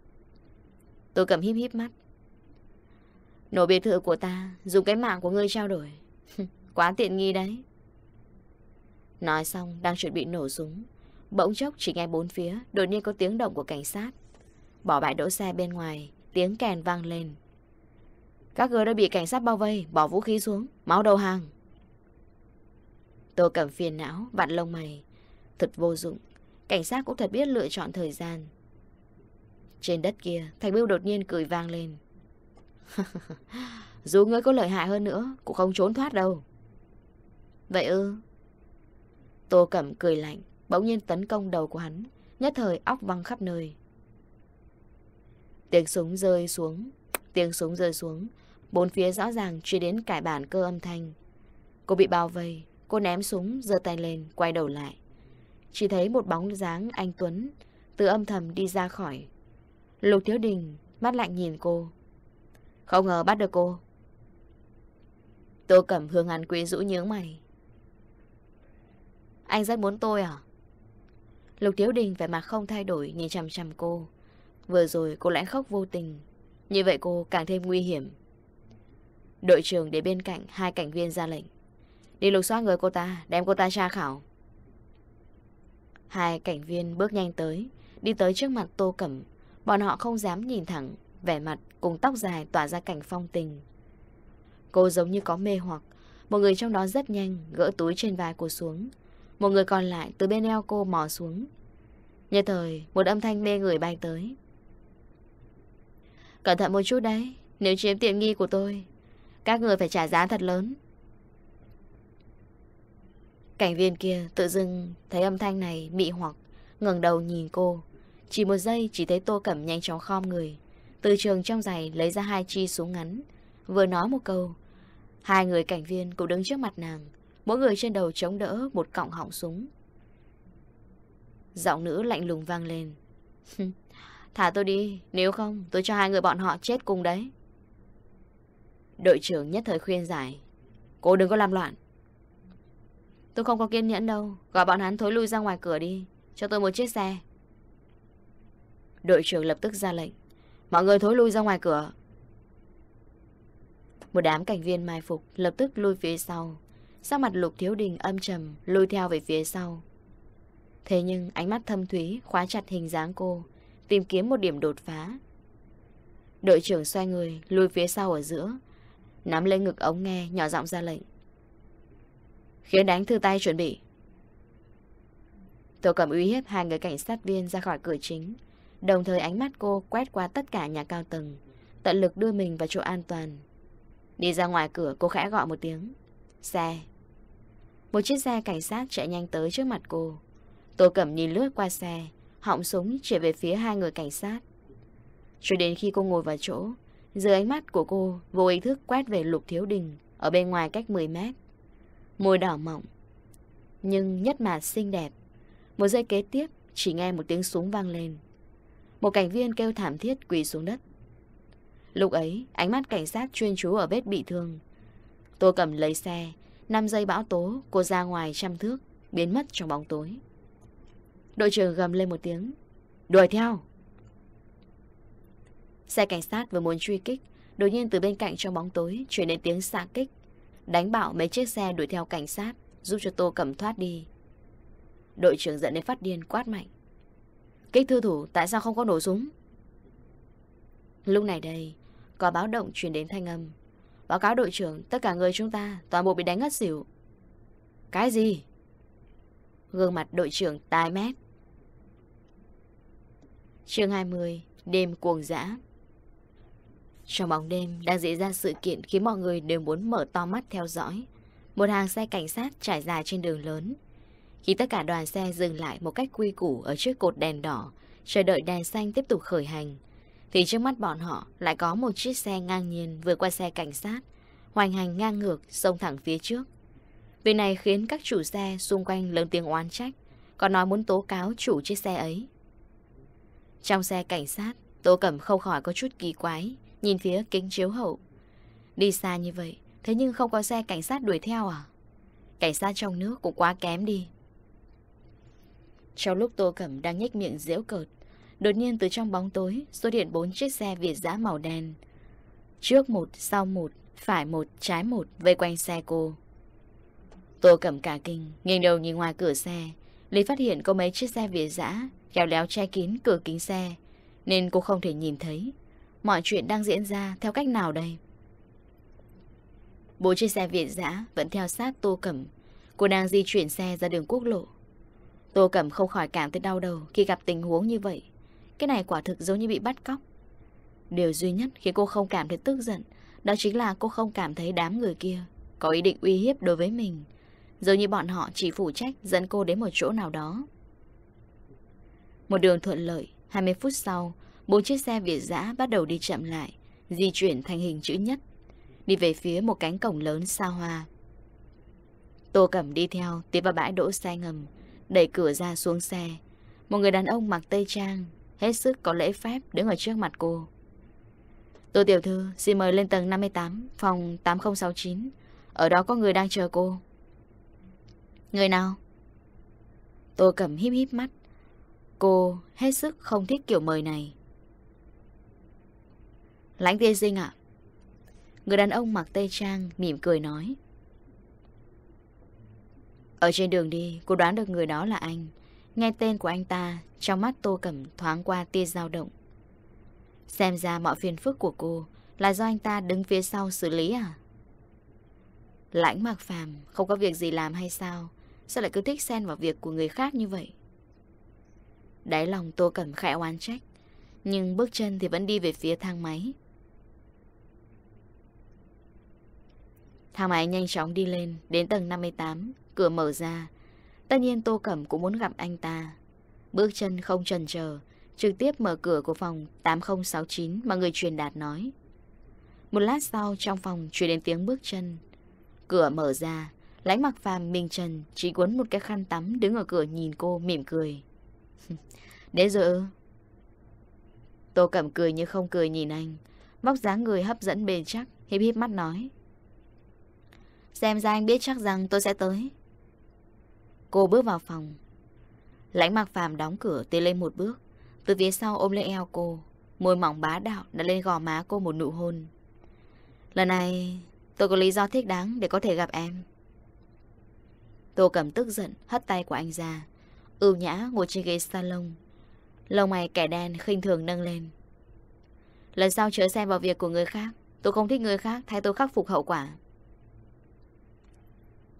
Tôi cầm híp híp mắt Nổ biệt thự của ta Dùng cái mạng của ngươi trao đổi *laughs* Quá tiện nghi đấy Nói xong đang chuẩn bị nổ súng Bỗng chốc chỉ nghe bốn phía Đột nhiên có tiếng động của cảnh sát Bỏ bãi đỗ xe bên ngoài Tiếng kèn vang lên Các người đã bị cảnh sát bao vây Bỏ vũ khí xuống Máu đầu hàng Tôi cầm phiền não Vặn lông mày Thật vô dụng Cảnh sát cũng thật biết lựa chọn thời gian Trên đất kia thành Bưu đột nhiên cười vang lên *laughs* Dù ngươi có lợi hại hơn nữa Cũng không trốn thoát đâu Vậy ư Tô Cẩm cười lạnh Bỗng nhiên tấn công đầu của hắn Nhất thời óc văng khắp nơi Tiếng súng rơi xuống Tiếng súng rơi xuống Bốn phía rõ ràng truy đến cải bản cơ âm thanh Cô bị bao vây Cô ném súng, giơ tay lên, quay đầu lại chỉ thấy một bóng dáng anh Tuấn Từ âm thầm đi ra khỏi Lục Thiếu Đình mắt lạnh nhìn cô Không ngờ bắt được cô Tô Cẩm Hương Hàn Quý rũ nhớ mày Anh rất muốn tôi à? Lục Thiếu Đình vẻ mặt không thay đổi nhìn chằm chằm cô Vừa rồi cô lãnh khóc vô tình Như vậy cô càng thêm nguy hiểm Đội trưởng để bên cạnh hai cảnh viên ra lệnh Đi lục soát người cô ta Đem cô ta tra khảo Hai cảnh viên bước nhanh tới, đi tới trước mặt Tô Cẩm. Bọn họ không dám nhìn thẳng, vẻ mặt cùng tóc dài tỏa ra cảnh phong tình. Cô giống như có mê hoặc, một người trong đó rất nhanh gỡ túi trên vai cô xuống. Một người còn lại từ bên eo cô mò xuống. Nhất thời, một âm thanh mê người bay tới. Cẩn thận một chút đấy, nếu chiếm tiện nghi của tôi, các người phải trả giá thật lớn. Cảnh viên kia tự dưng thấy âm thanh này mị hoặc, ngẩng đầu nhìn cô. Chỉ một giây chỉ thấy Tô Cẩm nhanh chóng khom người. Từ trường trong giày lấy ra hai chi súng ngắn. Vừa nói một câu. Hai người cảnh viên cũng đứng trước mặt nàng. Mỗi người trên đầu chống đỡ một cọng họng súng. Giọng nữ lạnh lùng vang lên. Thả tôi đi, nếu không tôi cho hai người bọn họ chết cùng đấy. Đội trưởng nhất thời khuyên giải. Cô đừng có làm loạn. Tôi không có kiên nhẫn đâu Gọi bọn hắn thối lui ra ngoài cửa đi Cho tôi một chiếc xe Đội trưởng lập tức ra lệnh Mọi người thối lui ra ngoài cửa Một đám cảnh viên mai phục Lập tức lui phía sau Sắc mặt lục thiếu đình âm trầm Lui theo về phía sau Thế nhưng ánh mắt thâm thúy Khóa chặt hình dáng cô Tìm kiếm một điểm đột phá Đội trưởng xoay người Lui phía sau ở giữa Nắm lấy ngực ống nghe Nhỏ giọng ra lệnh khiến đánh thư tay chuẩn bị. Tô Cẩm uy hiếp hai người cảnh sát viên ra khỏi cửa chính, đồng thời ánh mắt cô quét qua tất cả nhà cao tầng, tận lực đưa mình vào chỗ an toàn. Đi ra ngoài cửa cô khẽ gọi một tiếng. Xe. Một chiếc xe cảnh sát chạy nhanh tới trước mặt cô. Tô Cẩm nhìn lướt qua xe, họng súng chỉ về phía hai người cảnh sát. Cho đến khi cô ngồi vào chỗ, dưới ánh mắt của cô vô ý thức quét về Lục Thiếu Đình ở bên ngoài cách 10 mét môi đỏ mọng nhưng nhất mà xinh đẹp. Một giây kế tiếp, chỉ nghe một tiếng súng vang lên. Một cảnh viên kêu thảm thiết quỳ xuống đất. Lúc ấy, ánh mắt cảnh sát chuyên chú ở vết bị thương. Tôi cầm lấy xe, 5 giây bão tố, cô ra ngoài trăm thước, biến mất trong bóng tối. Đội trưởng gầm lên một tiếng, đuổi theo. Xe cảnh sát vừa muốn truy kích, đột nhiên từ bên cạnh trong bóng tối chuyển đến tiếng xạ kích Đánh bạo mấy chiếc xe đuổi theo cảnh sát Giúp cho Tô cầm thoát đi Đội trưởng dẫn đến phát điên quát mạnh Kích thư thủ tại sao không có nổ súng Lúc này đây Có báo động truyền đến thanh âm Báo cáo đội trưởng Tất cả người chúng ta toàn bộ bị đánh ngất xỉu Cái gì Gương mặt đội trưởng tai mét Trường 20 Đêm cuồng dã trong bóng đêm đang diễn ra sự kiện khiến mọi người đều muốn mở to mắt theo dõi. Một hàng xe cảnh sát trải dài trên đường lớn. Khi tất cả đoàn xe dừng lại một cách quy củ ở trước cột đèn đỏ, chờ đợi đèn xanh tiếp tục khởi hành, thì trước mắt bọn họ lại có một chiếc xe ngang nhiên vừa qua xe cảnh sát, hoành hành ngang ngược xông thẳng phía trước. Việc này khiến các chủ xe xung quanh lớn tiếng oán trách, còn nói muốn tố cáo chủ chiếc xe ấy. Trong xe cảnh sát, Tô Cẩm không khỏi có chút kỳ quái. Nhìn phía kính chiếu hậu Đi xa như vậy Thế nhưng không có xe cảnh sát đuổi theo à Cảnh sát trong nước cũng quá kém đi Trong lúc Tô Cẩm đang nhếch miệng dễu cợt Đột nhiên từ trong bóng tối xuất hiện bốn chiếc xe Việt giã màu đen Trước một, sau một, phải một, trái một vây quanh xe cô Tô Cẩm cả kinh, nghiêng đầu nhìn ngoài cửa xe Lý phát hiện có mấy chiếc xe Việt giã kéo léo che kín cửa kính xe Nên cô không thể nhìn thấy Mọi chuyện đang diễn ra theo cách nào đây? Bố chiếc xe viện dã vẫn theo sát Tô Cẩm. Cô đang di chuyển xe ra đường quốc lộ. Tô Cẩm không khỏi cảm thấy đau đầu khi gặp tình huống như vậy. Cái này quả thực giống như bị bắt cóc. Điều duy nhất khiến cô không cảm thấy tức giận đó chính là cô không cảm thấy đám người kia có ý định uy hiếp đối với mình. Giống như bọn họ chỉ phụ trách dẫn cô đến một chỗ nào đó. Một đường thuận lợi, 20 phút sau, bốn chiếc xe việt giã bắt đầu đi chậm lại, di chuyển thành hình chữ nhất, đi về phía một cánh cổng lớn xa hoa. Tô Cẩm đi theo, tiến vào bãi đỗ xe ngầm, đẩy cửa ra xuống xe. Một người đàn ông mặc tây trang, hết sức có lễ phép đứng ở trước mặt cô. Tô Tiểu Thư, xin mời lên tầng 58, phòng 8069. Ở đó có người đang chờ cô. Người nào? Tô Cẩm híp híp mắt. Cô hết sức không thích kiểu mời này. Lãnh tiên sinh ạ. À? Người đàn ông mặc tây trang mỉm cười nói. Ở trên đường đi, cô đoán được người đó là anh. Nghe tên của anh ta, trong mắt Tô Cẩm thoáng qua tia dao động. Xem ra mọi phiền phức của cô là do anh ta đứng phía sau xử lý à? Lãnh mặc phàm, không có việc gì làm hay sao? Sao lại cứ thích xen vào việc của người khác như vậy? Đáy lòng Tô Cẩm khẽ oán trách, nhưng bước chân thì vẫn đi về phía thang máy. Thang máy nhanh chóng đi lên Đến tầng 58 Cửa mở ra Tất nhiên Tô Cẩm cũng muốn gặp anh ta Bước chân không chần chờ Trực tiếp mở cửa của phòng 8069 Mà người truyền đạt nói Một lát sau trong phòng truyền đến tiếng bước chân Cửa mở ra Lãnh mặc phàm Minh Trần Chỉ cuốn một cái khăn tắm đứng ở cửa nhìn cô mỉm cười *laughs* Đến rồi Tô Cẩm cười như không cười nhìn anh bóc dáng người hấp dẫn bền chắc Hiếp hiếp mắt nói Xem ra anh biết chắc rằng tôi sẽ tới Cô bước vào phòng Lãnh mặc phàm đóng cửa tiến lên một bước Từ phía sau ôm lấy eo cô Môi mỏng bá đạo đã lên gò má cô một nụ hôn Lần này tôi có lý do thích đáng để có thể gặp em Tô cầm tức giận hất tay của anh ra Ưu nhã ngồi trên ghế salon Lông mày kẻ đen khinh thường nâng lên Lần sau chớ xem vào việc của người khác Tôi không thích người khác thay tôi khắc phục hậu quả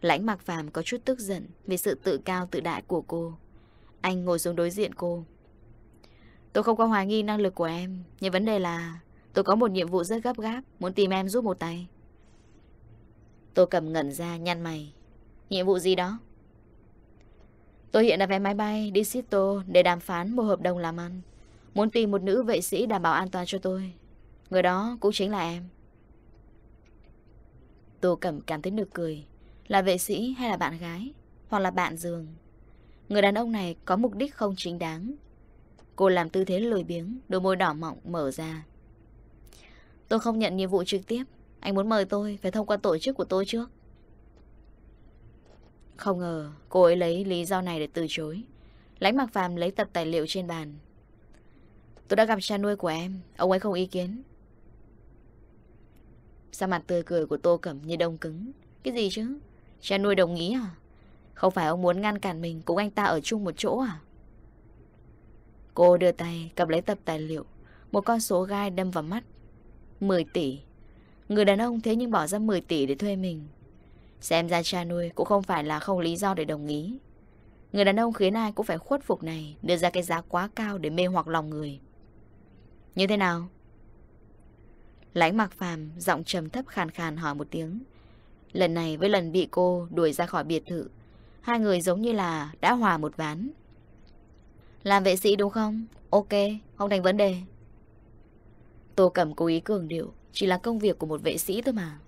Lãnh mặc phàm có chút tức giận Vì sự tự cao tự đại của cô Anh ngồi xuống đối diện cô Tôi không có hoài nghi năng lực của em Nhưng vấn đề là Tôi có một nhiệm vụ rất gấp gáp Muốn tìm em giúp một tay Tôi cầm ngẩn ra nhăn mày Nhiệm vụ gì đó Tôi hiện là vé máy bay đi Sito Để đàm phán một hợp đồng làm ăn Muốn tìm một nữ vệ sĩ đảm bảo an toàn cho tôi Người đó cũng chính là em Tô Cẩm cảm thấy nực cười là vệ sĩ hay là bạn gái Hoặc là bạn giường Người đàn ông này có mục đích không chính đáng Cô làm tư thế lười biếng Đôi môi đỏ mọng mở ra Tôi không nhận nhiệm vụ trực tiếp Anh muốn mời tôi phải thông qua tổ chức của tôi trước Không ngờ cô ấy lấy lý do này để từ chối Lãnh Mạc Phàm lấy tập tài liệu trên bàn Tôi đã gặp cha nuôi của em Ông ấy không ý kiến Sao mặt tươi cười của Tô Cẩm như đông cứng Cái gì chứ Cha nuôi đồng ý à? Không phải ông muốn ngăn cản mình cùng anh ta ở chung một chỗ à? Cô đưa tay cầm lấy tập tài liệu Một con số gai đâm vào mắt 10 tỷ Người đàn ông thế nhưng bỏ ra 10 tỷ để thuê mình Xem ra cha nuôi cũng không phải là không lý do để đồng ý Người đàn ông khiến ai cũng phải khuất phục này Đưa ra cái giá quá cao để mê hoặc lòng người Như thế nào? Lãnh mặc phàm Giọng trầm thấp khàn khàn hỏi một tiếng Lần này với lần bị cô đuổi ra khỏi biệt thự Hai người giống như là đã hòa một ván Làm vệ sĩ đúng không? Ok, không thành vấn đề Tô Cẩm cố ý cường điệu Chỉ là công việc của một vệ sĩ thôi mà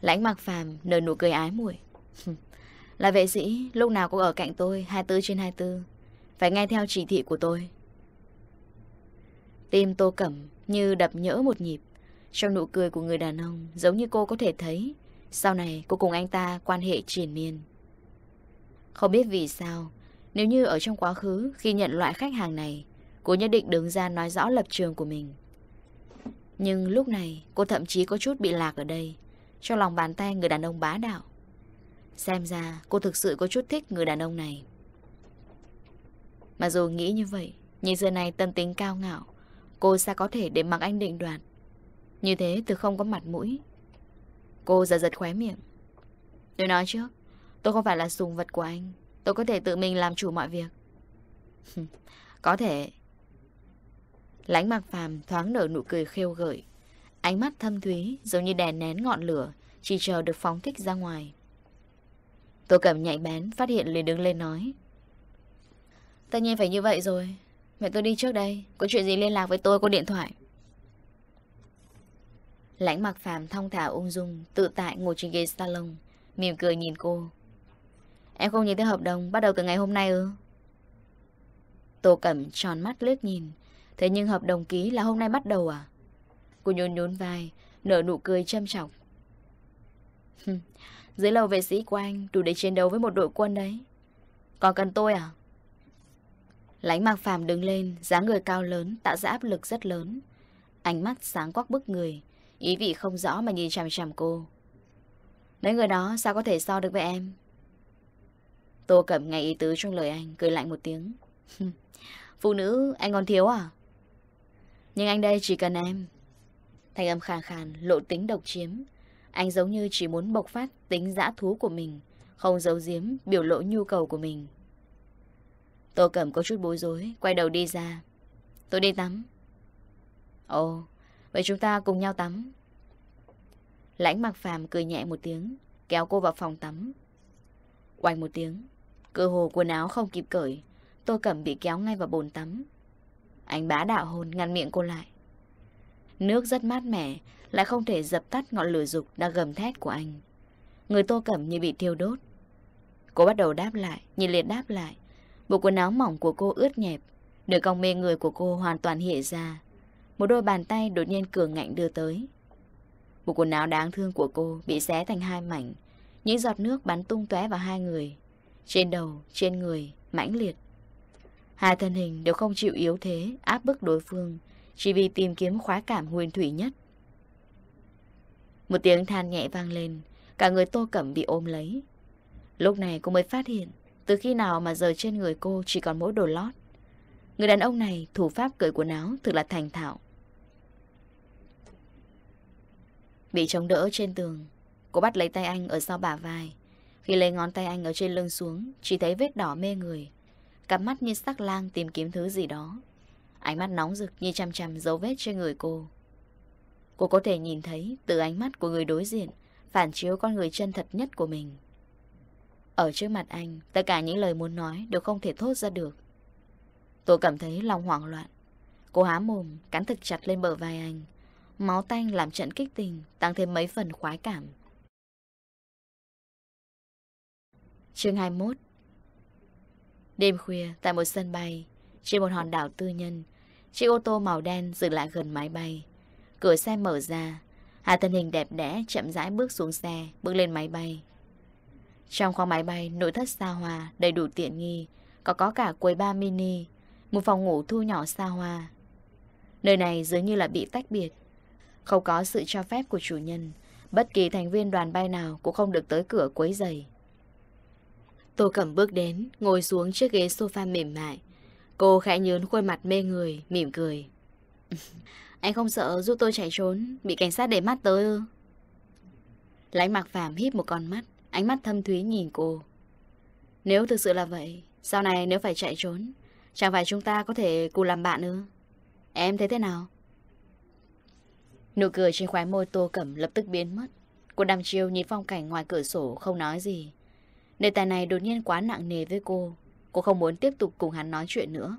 Lãnh mặc phàm nở nụ cười ái muội *laughs* Là vệ sĩ Lúc nào cũng ở cạnh tôi 24 trên 24 Phải nghe theo chỉ thị của tôi Tim Tô Cẩm như đập nhỡ một nhịp Trong nụ cười của người đàn ông Giống như cô có thể thấy sau này cô cùng anh ta quan hệ triển miên. Không biết vì sao, nếu như ở trong quá khứ khi nhận loại khách hàng này, cô nhất định đứng ra nói rõ lập trường của mình. Nhưng lúc này cô thậm chí có chút bị lạc ở đây, cho lòng bàn tay người đàn ông bá đạo. Xem ra cô thực sự có chút thích người đàn ông này. Mà dù nghĩ như vậy, nhưng giờ này tâm tính cao ngạo, cô sao có thể để mặc anh định đoạt. Như thế từ không có mặt mũi Cô giật giật khóe miệng Tôi nói trước Tôi không phải là sùng vật của anh Tôi có thể tự mình làm chủ mọi việc Có thể Lánh mặc phàm thoáng nở nụ cười khêu gợi Ánh mắt thâm thúy Giống như đèn nén ngọn lửa Chỉ chờ được phóng thích ra ngoài Tôi cầm nhạy bén Phát hiện liền đứng lên nói Tất nhiên phải như vậy rồi Mẹ tôi đi trước đây Có chuyện gì liên lạc với tôi có điện thoại Lãnh mặc phàm thong thả ung dung Tự tại ngồi trên ghế salon Mỉm cười nhìn cô Em không nhìn thấy hợp đồng bắt đầu từ ngày hôm nay ư Tô Cẩm tròn mắt liếc nhìn Thế nhưng hợp đồng ký là hôm nay bắt đầu à Cô nhún nhún vai Nở nụ cười châm trọng Dưới lầu vệ sĩ của anh Đủ để chiến đấu với một đội quân đấy Còn cần tôi à lãnh mạc phàm đứng lên dáng người cao lớn tạo ra áp lực rất lớn Ánh mắt sáng quắc bức người Ý vị không rõ mà nhìn chằm chằm cô Mấy người đó sao có thể so được với em Tô Cẩm nghe ý tứ trong lời anh Cười lạnh một tiếng *laughs* Phụ nữ anh còn thiếu à Nhưng anh đây chỉ cần em Thanh âm khàn khàn lộ tính độc chiếm Anh giống như chỉ muốn bộc phát tính dã thú của mình Không giấu giếm biểu lộ nhu cầu của mình Tô Cẩm có chút bối rối Quay đầu đi ra Tôi đi tắm Ồ, vậy chúng ta cùng nhau tắm Lãnh mặc phàm cười nhẹ một tiếng Kéo cô vào phòng tắm Oanh một tiếng Cơ hồ quần áo không kịp cởi Tô Cẩm bị kéo ngay vào bồn tắm Anh bá đạo hôn ngăn miệng cô lại Nước rất mát mẻ Lại không thể dập tắt ngọn lửa dục Đang gầm thét của anh Người Tô Cẩm như bị thiêu đốt Cô bắt đầu đáp lại, nhiệt liệt đáp lại Bộ quần áo mỏng của cô ướt nhẹp Đường cong mê người của cô hoàn toàn hiện ra Một đôi bàn tay đột nhiên cường ngạnh đưa tới một quần áo đáng thương của cô bị xé thành hai mảnh. Những giọt nước bắn tung tóe vào hai người. Trên đầu, trên người, mãnh liệt. Hai thân hình đều không chịu yếu thế, áp bức đối phương, chỉ vì tìm kiếm khóa cảm huyền thủy nhất. Một tiếng than nhẹ vang lên, cả người tô cẩm bị ôm lấy. Lúc này cô mới phát hiện, từ khi nào mà giờ trên người cô chỉ còn mỗi đồ lót. Người đàn ông này thủ pháp cởi quần áo thực là thành thạo. Bị chống đỡ trên tường Cô bắt lấy tay anh ở sau bả vai Khi lấy ngón tay anh ở trên lưng xuống Chỉ thấy vết đỏ mê người Cặp mắt như sắc lang tìm kiếm thứ gì đó Ánh mắt nóng rực như chăm chăm dấu vết trên người cô Cô có thể nhìn thấy từ ánh mắt của người đối diện Phản chiếu con người chân thật nhất của mình Ở trước mặt anh Tất cả những lời muốn nói đều không thể thốt ra được Tôi cảm thấy lòng hoảng loạn Cô há mồm cắn thật chặt lên bờ vai anh Máu tanh làm trận kích tình Tăng thêm mấy phần khoái cảm chương 21 Đêm khuya tại một sân bay Trên một hòn đảo tư nhân Chiếc ô tô màu đen dừng lại gần máy bay Cửa xe mở ra Hà thân hình đẹp đẽ chậm rãi bước xuống xe Bước lên máy bay Trong khoang máy bay nội thất xa hoa Đầy đủ tiện nghi Có có cả quầy ba mini Một phòng ngủ thu nhỏ xa hoa Nơi này dường như là bị tách biệt không có sự cho phép của chủ nhân, bất kỳ thành viên đoàn bay nào cũng không được tới cửa quấy giày. Tô Cẩm bước đến, ngồi xuống chiếc ghế sofa mềm mại. Cô khẽ nhớn khuôn mặt mê người, mỉm cười. *laughs* Anh không sợ giúp tôi chạy trốn, bị cảnh sát để mắt tới ư? Lãnh mặc phàm híp một con mắt, ánh mắt thâm thúy nhìn cô. Nếu thực sự là vậy, sau này nếu phải chạy trốn, chẳng phải chúng ta có thể cùng làm bạn ư? Em thấy thế nào? Nụ cười trên khóe môi tô cẩm lập tức biến mất. Cô đăm chiêu nhìn phong cảnh ngoài cửa sổ không nói gì. Đề tài này đột nhiên quá nặng nề với cô. Cô không muốn tiếp tục cùng hắn nói chuyện nữa.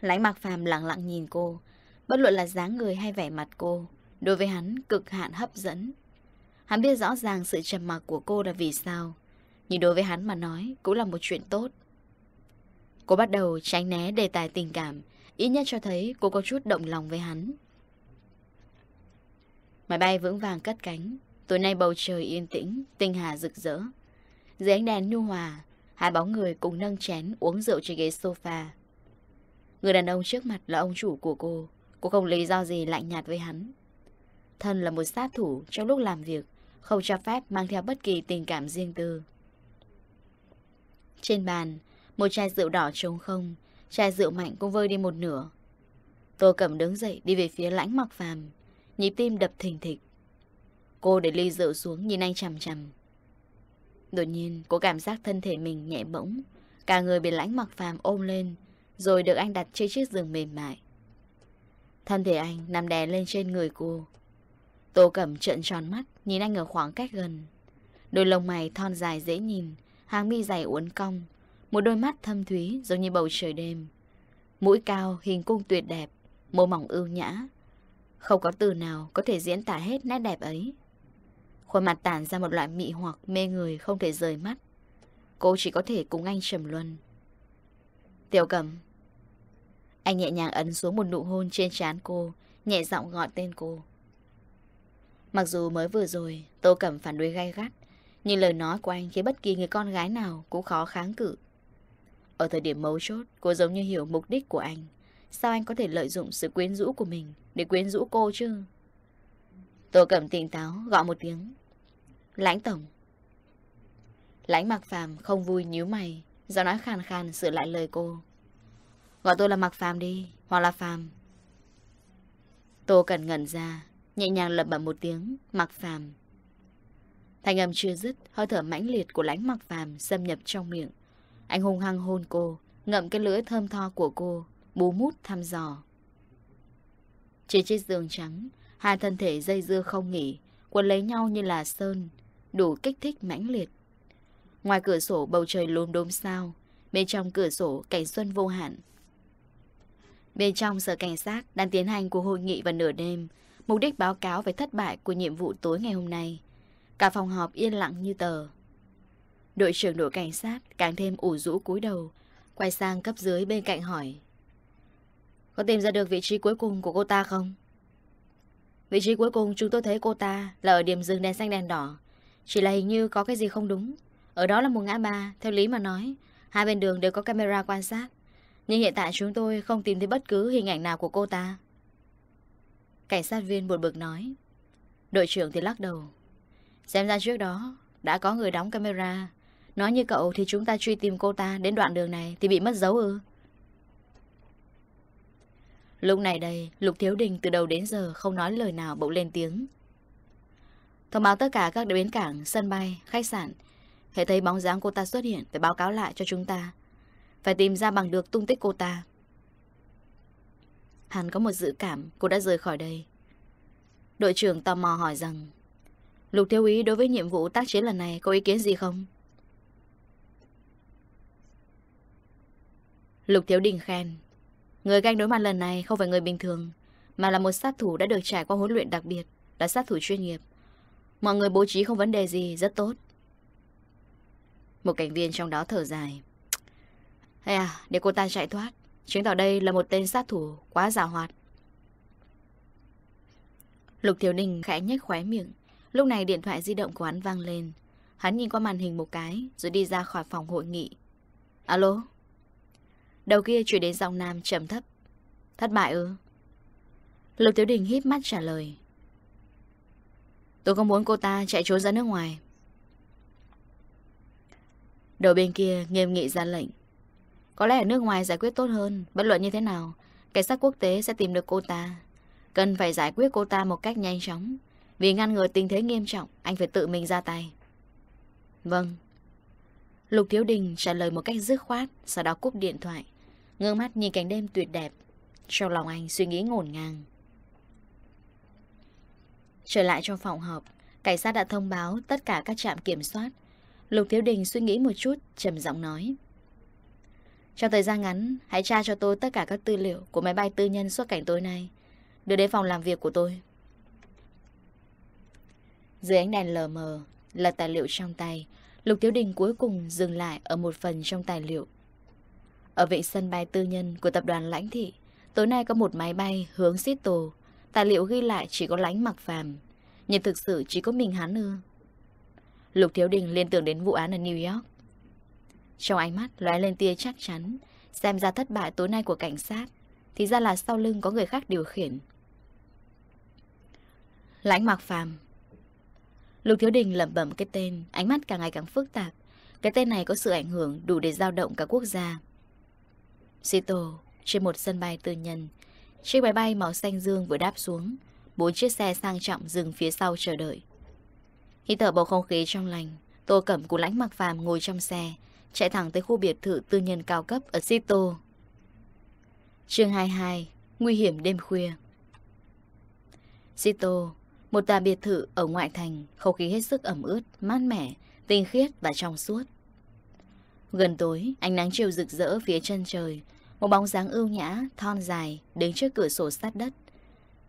Lánh mặc phàm lặng lặng nhìn cô. Bất luận là dáng người hay vẻ mặt cô. Đối với hắn cực hạn hấp dẫn. Hắn biết rõ ràng sự trầm mặc của cô là vì sao. Nhưng đối với hắn mà nói cũng là một chuyện tốt. Cô bắt đầu tránh né đề tài tình cảm. Ít nhất cho thấy cô có chút động lòng với hắn. Máy bay vững vàng cất cánh Tối nay bầu trời yên tĩnh Tinh hà rực rỡ Dưới ánh đèn nhu hòa Hai bóng người cùng nâng chén uống rượu trên ghế sofa Người đàn ông trước mặt là ông chủ của cô Cô không lý do gì lạnh nhạt với hắn Thân là một sát thủ trong lúc làm việc Không cho phép mang theo bất kỳ tình cảm riêng tư Trên bàn Một chai rượu đỏ trống không Chai rượu mạnh cũng vơi đi một nửa Tô Cẩm đứng dậy đi về phía lãnh mặc phàm Nhịp tim đập thình thịch Cô để ly rượu xuống nhìn anh chằm chằm Đột nhiên cô cảm giác thân thể mình nhẹ bỗng Cả người bị lãnh mặc phàm ôm lên Rồi được anh đặt trên chiếc giường mềm mại Thân thể anh nằm đè lên trên người cô Tô Cẩm trợn tròn mắt Nhìn anh ở khoảng cách gần Đôi lông mày thon dài dễ nhìn Hàng mi dày uốn cong Một đôi mắt thâm thúy giống như bầu trời đêm Mũi cao hình cung tuyệt đẹp Môi mỏng ưu nhã không có từ nào có thể diễn tả hết nét đẹp ấy. Khuôn mặt tản ra một loại mị hoặc mê người không thể rời mắt. Cô chỉ có thể cùng anh trầm luân. Tiểu cầm. Anh nhẹ nhàng ấn xuống một nụ hôn trên trán cô, nhẹ giọng gọi tên cô. Mặc dù mới vừa rồi, Tô Cẩm phản đối gay gắt, nhưng lời nói của anh khiến bất kỳ người con gái nào cũng khó kháng cự. Ở thời điểm mấu chốt, cô giống như hiểu mục đích của anh. Sao anh có thể lợi dụng sự quyến rũ của mình Để quyến rũ cô chứ Tô Cẩm tỉnh táo gọi một tiếng Lãnh tổng Lãnh Mạc Phàm không vui nhíu mày Giọng nói khàn khàn sửa lại lời cô Gọi tôi là Mạc Phàm đi Hoặc là Phàm Tô Cẩn ngẩn ra Nhẹ nhàng lập bẩm một tiếng Mạc Phàm Thanh âm chưa dứt Hơi thở mãnh liệt của lãnh Mạc Phàm Xâm nhập trong miệng Anh hùng hăng hôn cô Ngậm cái lưỡi thơm tho của cô bố mút thăm dò. Trên chiếc giường trắng, hai thân thể dây dưa không nghỉ, quấn lấy nhau như là sơn, đủ kích thích mãnh liệt. Ngoài cửa sổ bầu trời lốm đốm sao, bên trong cửa sổ cảnh xuân vô hạn. Bên trong sở cảnh sát đang tiến hành cuộc hội nghị vào nửa đêm, mục đích báo cáo về thất bại của nhiệm vụ tối ngày hôm nay. Cả phòng họp yên lặng như tờ. Đội trưởng đội cảnh sát càng thêm ủ rũ cúi đầu, quay sang cấp dưới bên cạnh hỏi. Có tìm ra được vị trí cuối cùng của cô ta không? Vị trí cuối cùng chúng tôi thấy cô ta là ở điểm dừng đèn xanh đèn đỏ. Chỉ là hình như có cái gì không đúng. Ở đó là một ngã ba, theo lý mà nói. Hai bên đường đều có camera quan sát. Nhưng hiện tại chúng tôi không tìm thấy bất cứ hình ảnh nào của cô ta. Cảnh sát viên buồn bực nói. Đội trưởng thì lắc đầu. Xem ra trước đó, đã có người đóng camera. Nói như cậu thì chúng ta truy tìm cô ta đến đoạn đường này thì bị mất dấu ư. Lúc này đây, Lục Thiếu Đình từ đầu đến giờ không nói lời nào bỗng lên tiếng. Thông báo tất cả các bến cảng, sân bay, khách sạn. Hãy thấy bóng dáng cô ta xuất hiện phải báo cáo lại cho chúng ta. Phải tìm ra bằng được tung tích cô ta. Hắn có một dự cảm cô đã rời khỏi đây. Đội trưởng tò mò hỏi rằng Lục Thiếu Ý đối với nhiệm vụ tác chiến lần này có ý kiến gì không? Lục Thiếu Đình khen Người ganh đối mặt lần này không phải người bình thường, mà là một sát thủ đã được trải qua huấn luyện đặc biệt, là sát thủ chuyên nghiệp. Mọi người bố trí không vấn đề gì, rất tốt. Một cảnh viên trong đó thở dài. Hay à, để cô ta chạy thoát, chứng tỏ đây là một tên sát thủ quá giả hoạt. Lục Thiếu Ninh khẽ nhếch khóe miệng. Lúc này điện thoại di động của hắn vang lên. Hắn nhìn qua màn hình một cái, rồi đi ra khỏi phòng hội nghị. Alo? Đầu kia chuyển đến giọng nam trầm thấp Thất bại ư Lục Tiếu Đình hít mắt trả lời Tôi không muốn cô ta chạy trốn ra nước ngoài Đầu bên kia nghiêm nghị ra lệnh Có lẽ ở nước ngoài giải quyết tốt hơn Bất luận như thế nào Cảnh sát quốc tế sẽ tìm được cô ta Cần phải giải quyết cô ta một cách nhanh chóng Vì ngăn ngừa tình thế nghiêm trọng Anh phải tự mình ra tay Vâng Lục Thiếu Đình trả lời một cách dứt khoát Sau đó cúp điện thoại Ngơ mắt nhìn cảnh đêm tuyệt đẹp Trong lòng anh suy nghĩ ngổn ngang Trở lại trong phòng họp Cảnh sát đã thông báo tất cả các trạm kiểm soát Lục Thiếu Đình suy nghĩ một chút trầm giọng nói Trong thời gian ngắn Hãy tra cho tôi tất cả các tư liệu Của máy bay tư nhân xuất cảnh tối nay Đưa đến phòng làm việc của tôi Dưới ánh đèn lờ mờ Là tài liệu trong tay Lục Thiếu Đình cuối cùng dừng lại Ở một phần trong tài liệu ở vịnh sân bay tư nhân của tập đoàn Lãnh Thị, tối nay có một máy bay hướng Seattle. Tài liệu ghi lại chỉ có Lãnh Mặc Phàm, nhưng thực sự chỉ có mình hắn ư? Lục Thiếu Đình liên tưởng đến vụ án ở New York. Trong ánh mắt lóe lên tia chắc chắn, xem ra thất bại tối nay của cảnh sát, thì ra là sau lưng có người khác điều khiển. Lãnh Mặc Phàm Lục Thiếu Đình lẩm bẩm cái tên, ánh mắt càng ngày càng phức tạp. Cái tên này có sự ảnh hưởng đủ để dao động cả quốc gia. Sito, trên một sân bay tư nhân, chiếc máy bay màu xanh dương vừa đáp xuống, bốn chiếc xe sang trọng dừng phía sau chờ đợi. Hít thở bầu không khí trong lành, Tô Cẩm của lãnh mặc phàm ngồi trong xe, chạy thẳng tới khu biệt thự tư nhân cao cấp ở Sito. chương 22, Nguy hiểm đêm khuya Sito, một tòa biệt thự ở ngoại thành, không khí hết sức ẩm ướt, mát mẻ, tinh khiết và trong suốt. Gần tối, ánh nắng chiều rực rỡ phía chân trời. Một bóng dáng ưu nhã, thon dài, đứng trước cửa sổ sát đất.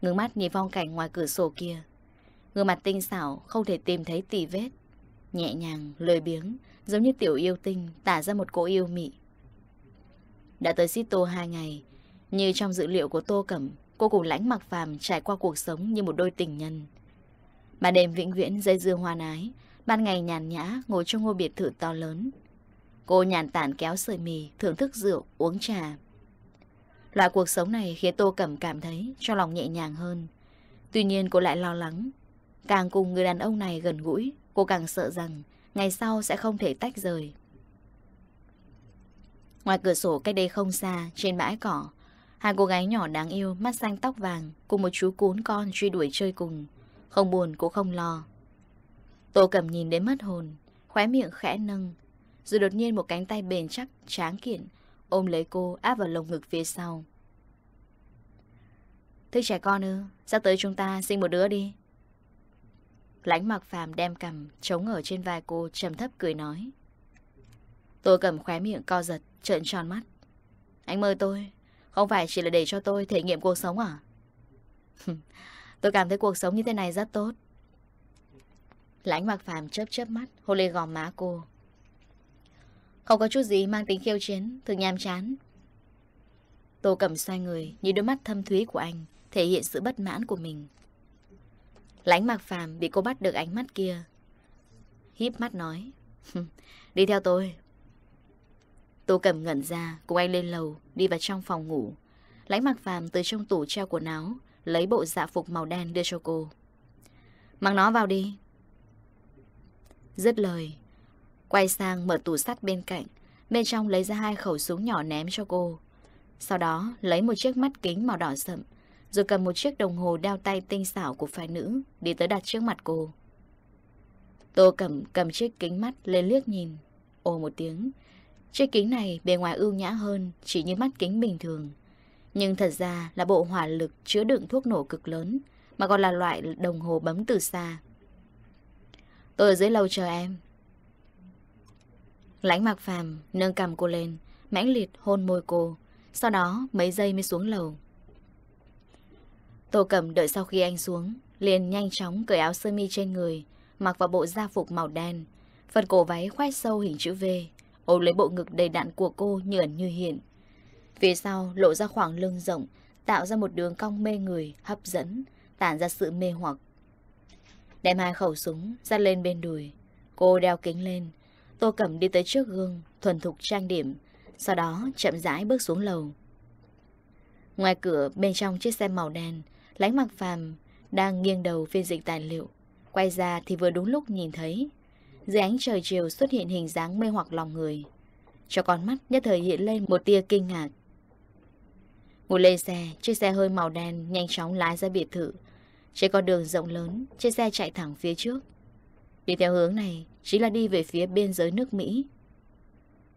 Ngưng mắt nhìn phong cảnh ngoài cửa sổ kia. Ngừa mặt tinh xảo, không thể tìm thấy tì vết. Nhẹ nhàng, lười biếng, giống như tiểu yêu tinh, tả ra một cỗ yêu mị. Đã tới Sito hai ngày, như trong dữ liệu của Tô Cẩm, cô cùng lãnh mặc phàm trải qua cuộc sống như một đôi tình nhân. Mà đêm vĩnh viễn dây dưa hoa nái, ban ngày nhàn nhã ngồi trong ngôi biệt thự to lớn, Cô nhàn tản kéo sợi mì, thưởng thức rượu, uống trà. Loại cuộc sống này khiến Tô Cẩm cảm thấy cho lòng nhẹ nhàng hơn. Tuy nhiên cô lại lo lắng. Càng cùng người đàn ông này gần gũi, cô càng sợ rằng ngày sau sẽ không thể tách rời. Ngoài cửa sổ cách đây không xa, trên bãi cỏ, hai cô gái nhỏ đáng yêu, mắt xanh tóc vàng, cùng một chú cún con truy đuổi chơi cùng. Không buồn, cô không lo. Tô Cẩm nhìn đến mất hồn, khóe miệng khẽ nâng, rồi đột nhiên một cánh tay bền chắc, tráng kiện Ôm lấy cô áp vào lồng ngực phía sau Thế trẻ con ư Sắp tới chúng ta sinh một đứa đi Lánh mặc phàm đem cầm chống ở trên vai cô trầm thấp cười nói Tôi cầm khóe miệng co giật Trợn tròn mắt Anh mơ tôi Không phải chỉ là để cho tôi thể nghiệm cuộc sống à Tôi cảm thấy cuộc sống như thế này rất tốt Lãnh mặc phàm chớp chớp mắt Hôn lên gò má cô không có chút gì mang tính khiêu chiến thường nhàm chán Tô cầm xoay người Nhìn đôi mắt thâm thúy của anh Thể hiện sự bất mãn của mình Lãnh mạc phàm bị cô bắt được ánh mắt kia Hiếp mắt nói Đi theo tôi Tô cầm ngẩn ra Cùng anh lên lầu Đi vào trong phòng ngủ Lãnh mạc phàm từ trong tủ treo quần áo Lấy bộ dạ phục màu đen đưa cho cô Mang nó vào đi Dứt lời Quay sang mở tủ sắt bên cạnh Bên trong lấy ra hai khẩu súng nhỏ ném cho cô Sau đó lấy một chiếc mắt kính màu đỏ sậm Rồi cầm một chiếc đồng hồ đeo tay tinh xảo của phái nữ Đi tới đặt trước mặt cô Tô cầm cầm chiếc kính mắt lên liếc nhìn Ồ một tiếng Chiếc kính này bề ngoài ưu nhã hơn Chỉ như mắt kính bình thường Nhưng thật ra là bộ hỏa lực chứa đựng thuốc nổ cực lớn Mà còn là loại đồng hồ bấm từ xa Tôi ở dưới lầu chờ em Lãnh mạc phàm nâng cầm cô lên mãnh liệt hôn môi cô Sau đó mấy giây mới xuống lầu Tô cầm đợi sau khi anh xuống Liền nhanh chóng cởi áo sơ mi trên người Mặc vào bộ gia phục màu đen Phần cổ váy khoét sâu hình chữ V Ôm lấy bộ ngực đầy đạn của cô như ẩn như hiện Phía sau lộ ra khoảng lưng rộng Tạo ra một đường cong mê người Hấp dẫn Tản ra sự mê hoặc Đem hai khẩu súng dắt lên bên đùi Cô đeo kính lên Tô Cẩm đi tới trước gương, thuần thục trang điểm, sau đó chậm rãi bước xuống lầu. Ngoài cửa, bên trong chiếc xe màu đen, lánh mặc phàm, đang nghiêng đầu phiên dịch tài liệu. Quay ra thì vừa đúng lúc nhìn thấy, dưới ánh trời chiều xuất hiện hình dáng mê hoặc lòng người. Cho con mắt nhất thời hiện lên một tia kinh ngạc. Ngồi lên xe, chiếc xe hơi màu đen nhanh chóng lái ra biệt thự. Trên con đường rộng lớn, chiếc xe chạy thẳng phía trước. Đi theo hướng này, chính là đi về phía biên giới nước Mỹ.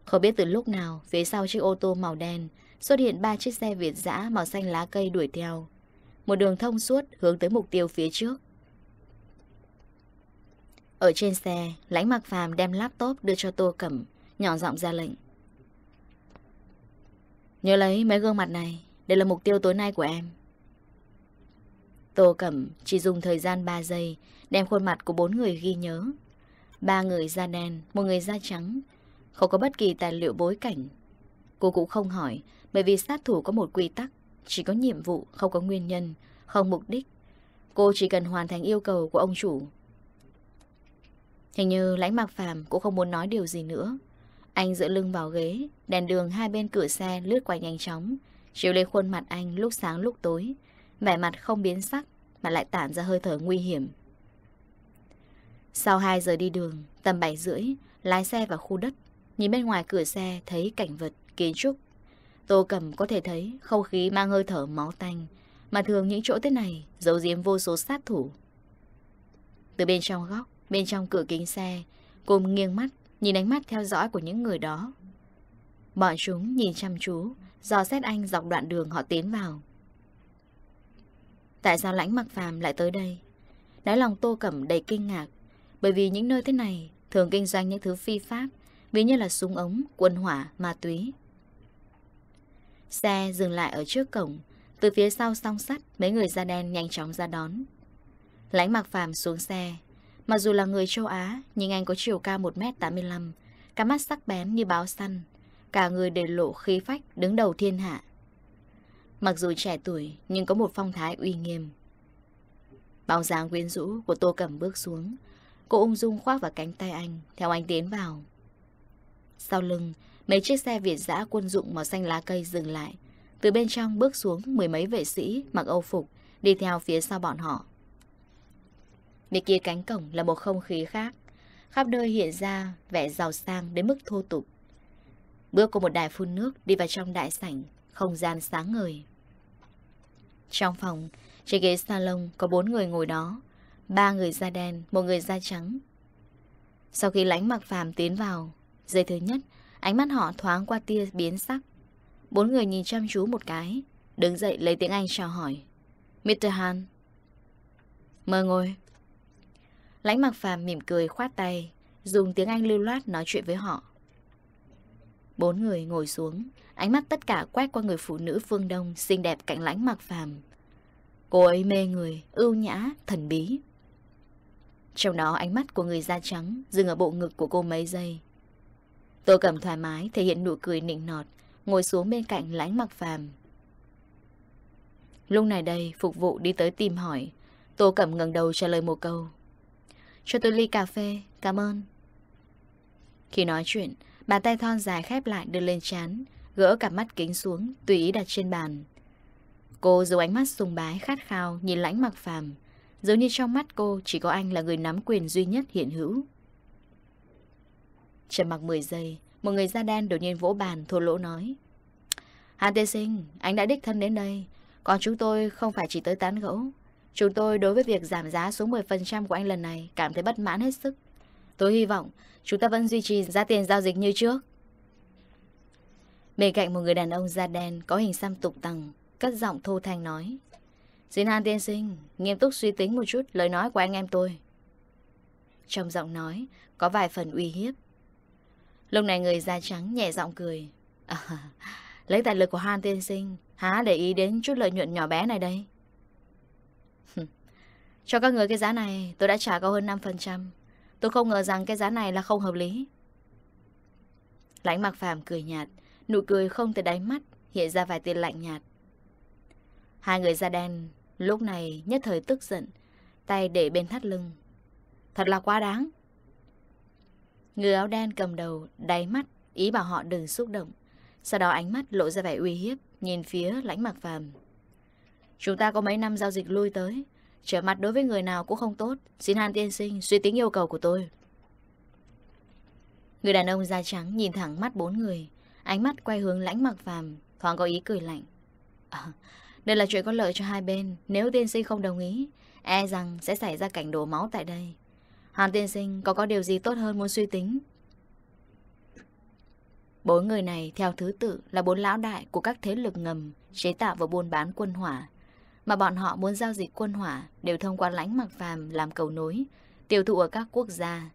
Không biết từ lúc nào, phía sau chiếc ô tô màu đen xuất hiện ba chiếc xe Việt dã màu xanh lá cây đuổi theo. Một đường thông suốt hướng tới mục tiêu phía trước. Ở trên xe, lãnh mặc phàm đem laptop đưa cho Tô Cẩm, nhỏ giọng ra lệnh. Nhớ lấy mấy gương mặt này, đây là mục tiêu tối nay của em. Tô Cẩm chỉ dùng thời gian 3 giây đem khuôn mặt của bốn người ghi nhớ. Ba người da đen, một người da trắng Không có bất kỳ tài liệu bối cảnh Cô cũng không hỏi Bởi vì sát thủ có một quy tắc Chỉ có nhiệm vụ, không có nguyên nhân Không mục đích Cô chỉ cần hoàn thành yêu cầu của ông chủ Hình như lãnh mạc phàm cũng không muốn nói điều gì nữa Anh dựa lưng vào ghế Đèn đường hai bên cửa xe lướt qua nhanh chóng Chiều lên khuôn mặt anh lúc sáng lúc tối Vẻ mặt không biến sắc Mà lại tản ra hơi thở nguy hiểm sau 2 giờ đi đường, tầm 7 rưỡi, lái xe vào khu đất. Nhìn bên ngoài cửa xe thấy cảnh vật, kiến trúc. Tô cẩm có thể thấy không khí mang hơi thở máu tanh. Mà thường những chỗ thế này giấu giếm vô số sát thủ. Từ bên trong góc, bên trong cửa kính xe, cô nghiêng mắt, nhìn ánh mắt theo dõi của những người đó. Bọn chúng nhìn chăm chú, dò xét anh dọc đoạn đường họ tiến vào. Tại sao lãnh mặc phàm lại tới đây? Đáy lòng tô cẩm đầy kinh ngạc bởi vì những nơi thế này thường kinh doanh những thứ phi pháp, ví như là súng ống, quân hỏa, ma túy. Xe dừng lại ở trước cổng, từ phía sau song sắt, mấy người da đen nhanh chóng ra đón. Lãnh mặc Phàm xuống xe, mặc dù là người châu Á, nhưng anh có chiều cao 1m85, cả mắt sắc bén như báo săn, cả người để lộ khí phách đứng đầu thiên hạ. Mặc dù trẻ tuổi, nhưng có một phong thái uy nghiêm. Bóng dáng quyến rũ của Tô Cẩm bước xuống, Cô ung dung khoác vào cánh tay anh Theo anh tiến vào Sau lưng Mấy chiếc xe Việt dã quân dụng màu xanh lá cây dừng lại Từ bên trong bước xuống mười mấy vệ sĩ Mặc âu phục Đi theo phía sau bọn họ Bên kia cánh cổng là một không khí khác Khắp nơi hiện ra vẻ giàu sang đến mức thô tục Bước qua một đài phun nước Đi vào trong đại sảnh Không gian sáng ngời Trong phòng Trên ghế salon có bốn người ngồi đó Ba người da đen, một người da trắng Sau khi lãnh mặc phàm tiến vào Giây thứ nhất Ánh mắt họ thoáng qua tia biến sắc Bốn người nhìn chăm chú một cái Đứng dậy lấy tiếng Anh chào hỏi Mr. Han Mời ngồi Lãnh mặc phàm mỉm cười khoát tay Dùng tiếng Anh lưu loát nói chuyện với họ Bốn người ngồi xuống Ánh mắt tất cả quét qua người phụ nữ phương Đông Xinh đẹp cạnh lãnh mặc phàm Cô ấy mê người, ưu nhã, thần bí trong đó ánh mắt của người da trắng dừng ở bộ ngực của cô mấy giây. Tô cầm thoải mái thể hiện nụ cười nịnh nọt, ngồi xuống bên cạnh lãnh mặc phàm. Lúc này đây, phục vụ đi tới tìm hỏi. Tô cầm ngẩng đầu trả lời một câu. Cho tôi ly cà phê, cảm ơn. Khi nói chuyện, bàn tay thon dài khép lại đưa lên chán, gỡ cặp mắt kính xuống, tùy ý đặt trên bàn. Cô dùng ánh mắt sùng bái khát khao nhìn lãnh mặc phàm dường như trong mắt cô chỉ có anh là người nắm quyền duy nhất hiện hữu. Trầm mặc 10 giây, một người da đen đột nhiên vỗ bàn thô lỗ nói. Hàn Tê Sinh, anh đã đích thân đến đây, còn chúng tôi không phải chỉ tới tán gẫu. Chúng tôi đối với việc giảm giá xuống 10% của anh lần này cảm thấy bất mãn hết sức. Tôi hy vọng chúng ta vẫn duy trì giá tiền giao dịch như trước. Bên cạnh một người đàn ông da đen có hình xăm tục tằng, cất giọng thô thanh nói. Xin Han tiên sinh, nghiêm túc suy tính một chút lời nói của anh em tôi. Trong giọng nói, có vài phần uy hiếp. Lúc này người da trắng nhẹ giọng cười. À, *laughs* lấy tài lực của Han tiên sinh, há để ý đến chút lợi nhuận nhỏ bé này đây. Cho các người cái giá này, tôi đã trả cao hơn 5%. Tôi không ngờ rằng cái giá này là không hợp lý. Lãnh mặc phàm cười nhạt, nụ cười không từ đáy mắt, hiện ra vài tia lạnh nhạt. Hai người da đen Lúc này nhất thời tức giận Tay để bên thắt lưng Thật là quá đáng Người áo đen cầm đầu Đáy mắt ý bảo họ đừng xúc động Sau đó ánh mắt lộ ra vẻ uy hiếp Nhìn phía lãnh mặc phàm Chúng ta có mấy năm giao dịch lui tới Trở mặt đối với người nào cũng không tốt Xin han tiên sinh suy tính yêu cầu của tôi Người đàn ông da trắng nhìn thẳng mắt bốn người Ánh mắt quay hướng lãnh mặc phàm Thoáng có ý cười lạnh à, đây là chuyện có lợi cho hai bên Nếu tiên sinh không đồng ý E rằng sẽ xảy ra cảnh đổ máu tại đây Hàn tiên sinh có có điều gì tốt hơn muốn suy tính Bốn người này theo thứ tự là bốn lão đại của các thế lực ngầm chế tạo và buôn bán quân hỏa. Mà bọn họ muốn giao dịch quân hỏa đều thông qua lãnh mặc phàm làm cầu nối, tiêu thụ ở các quốc gia.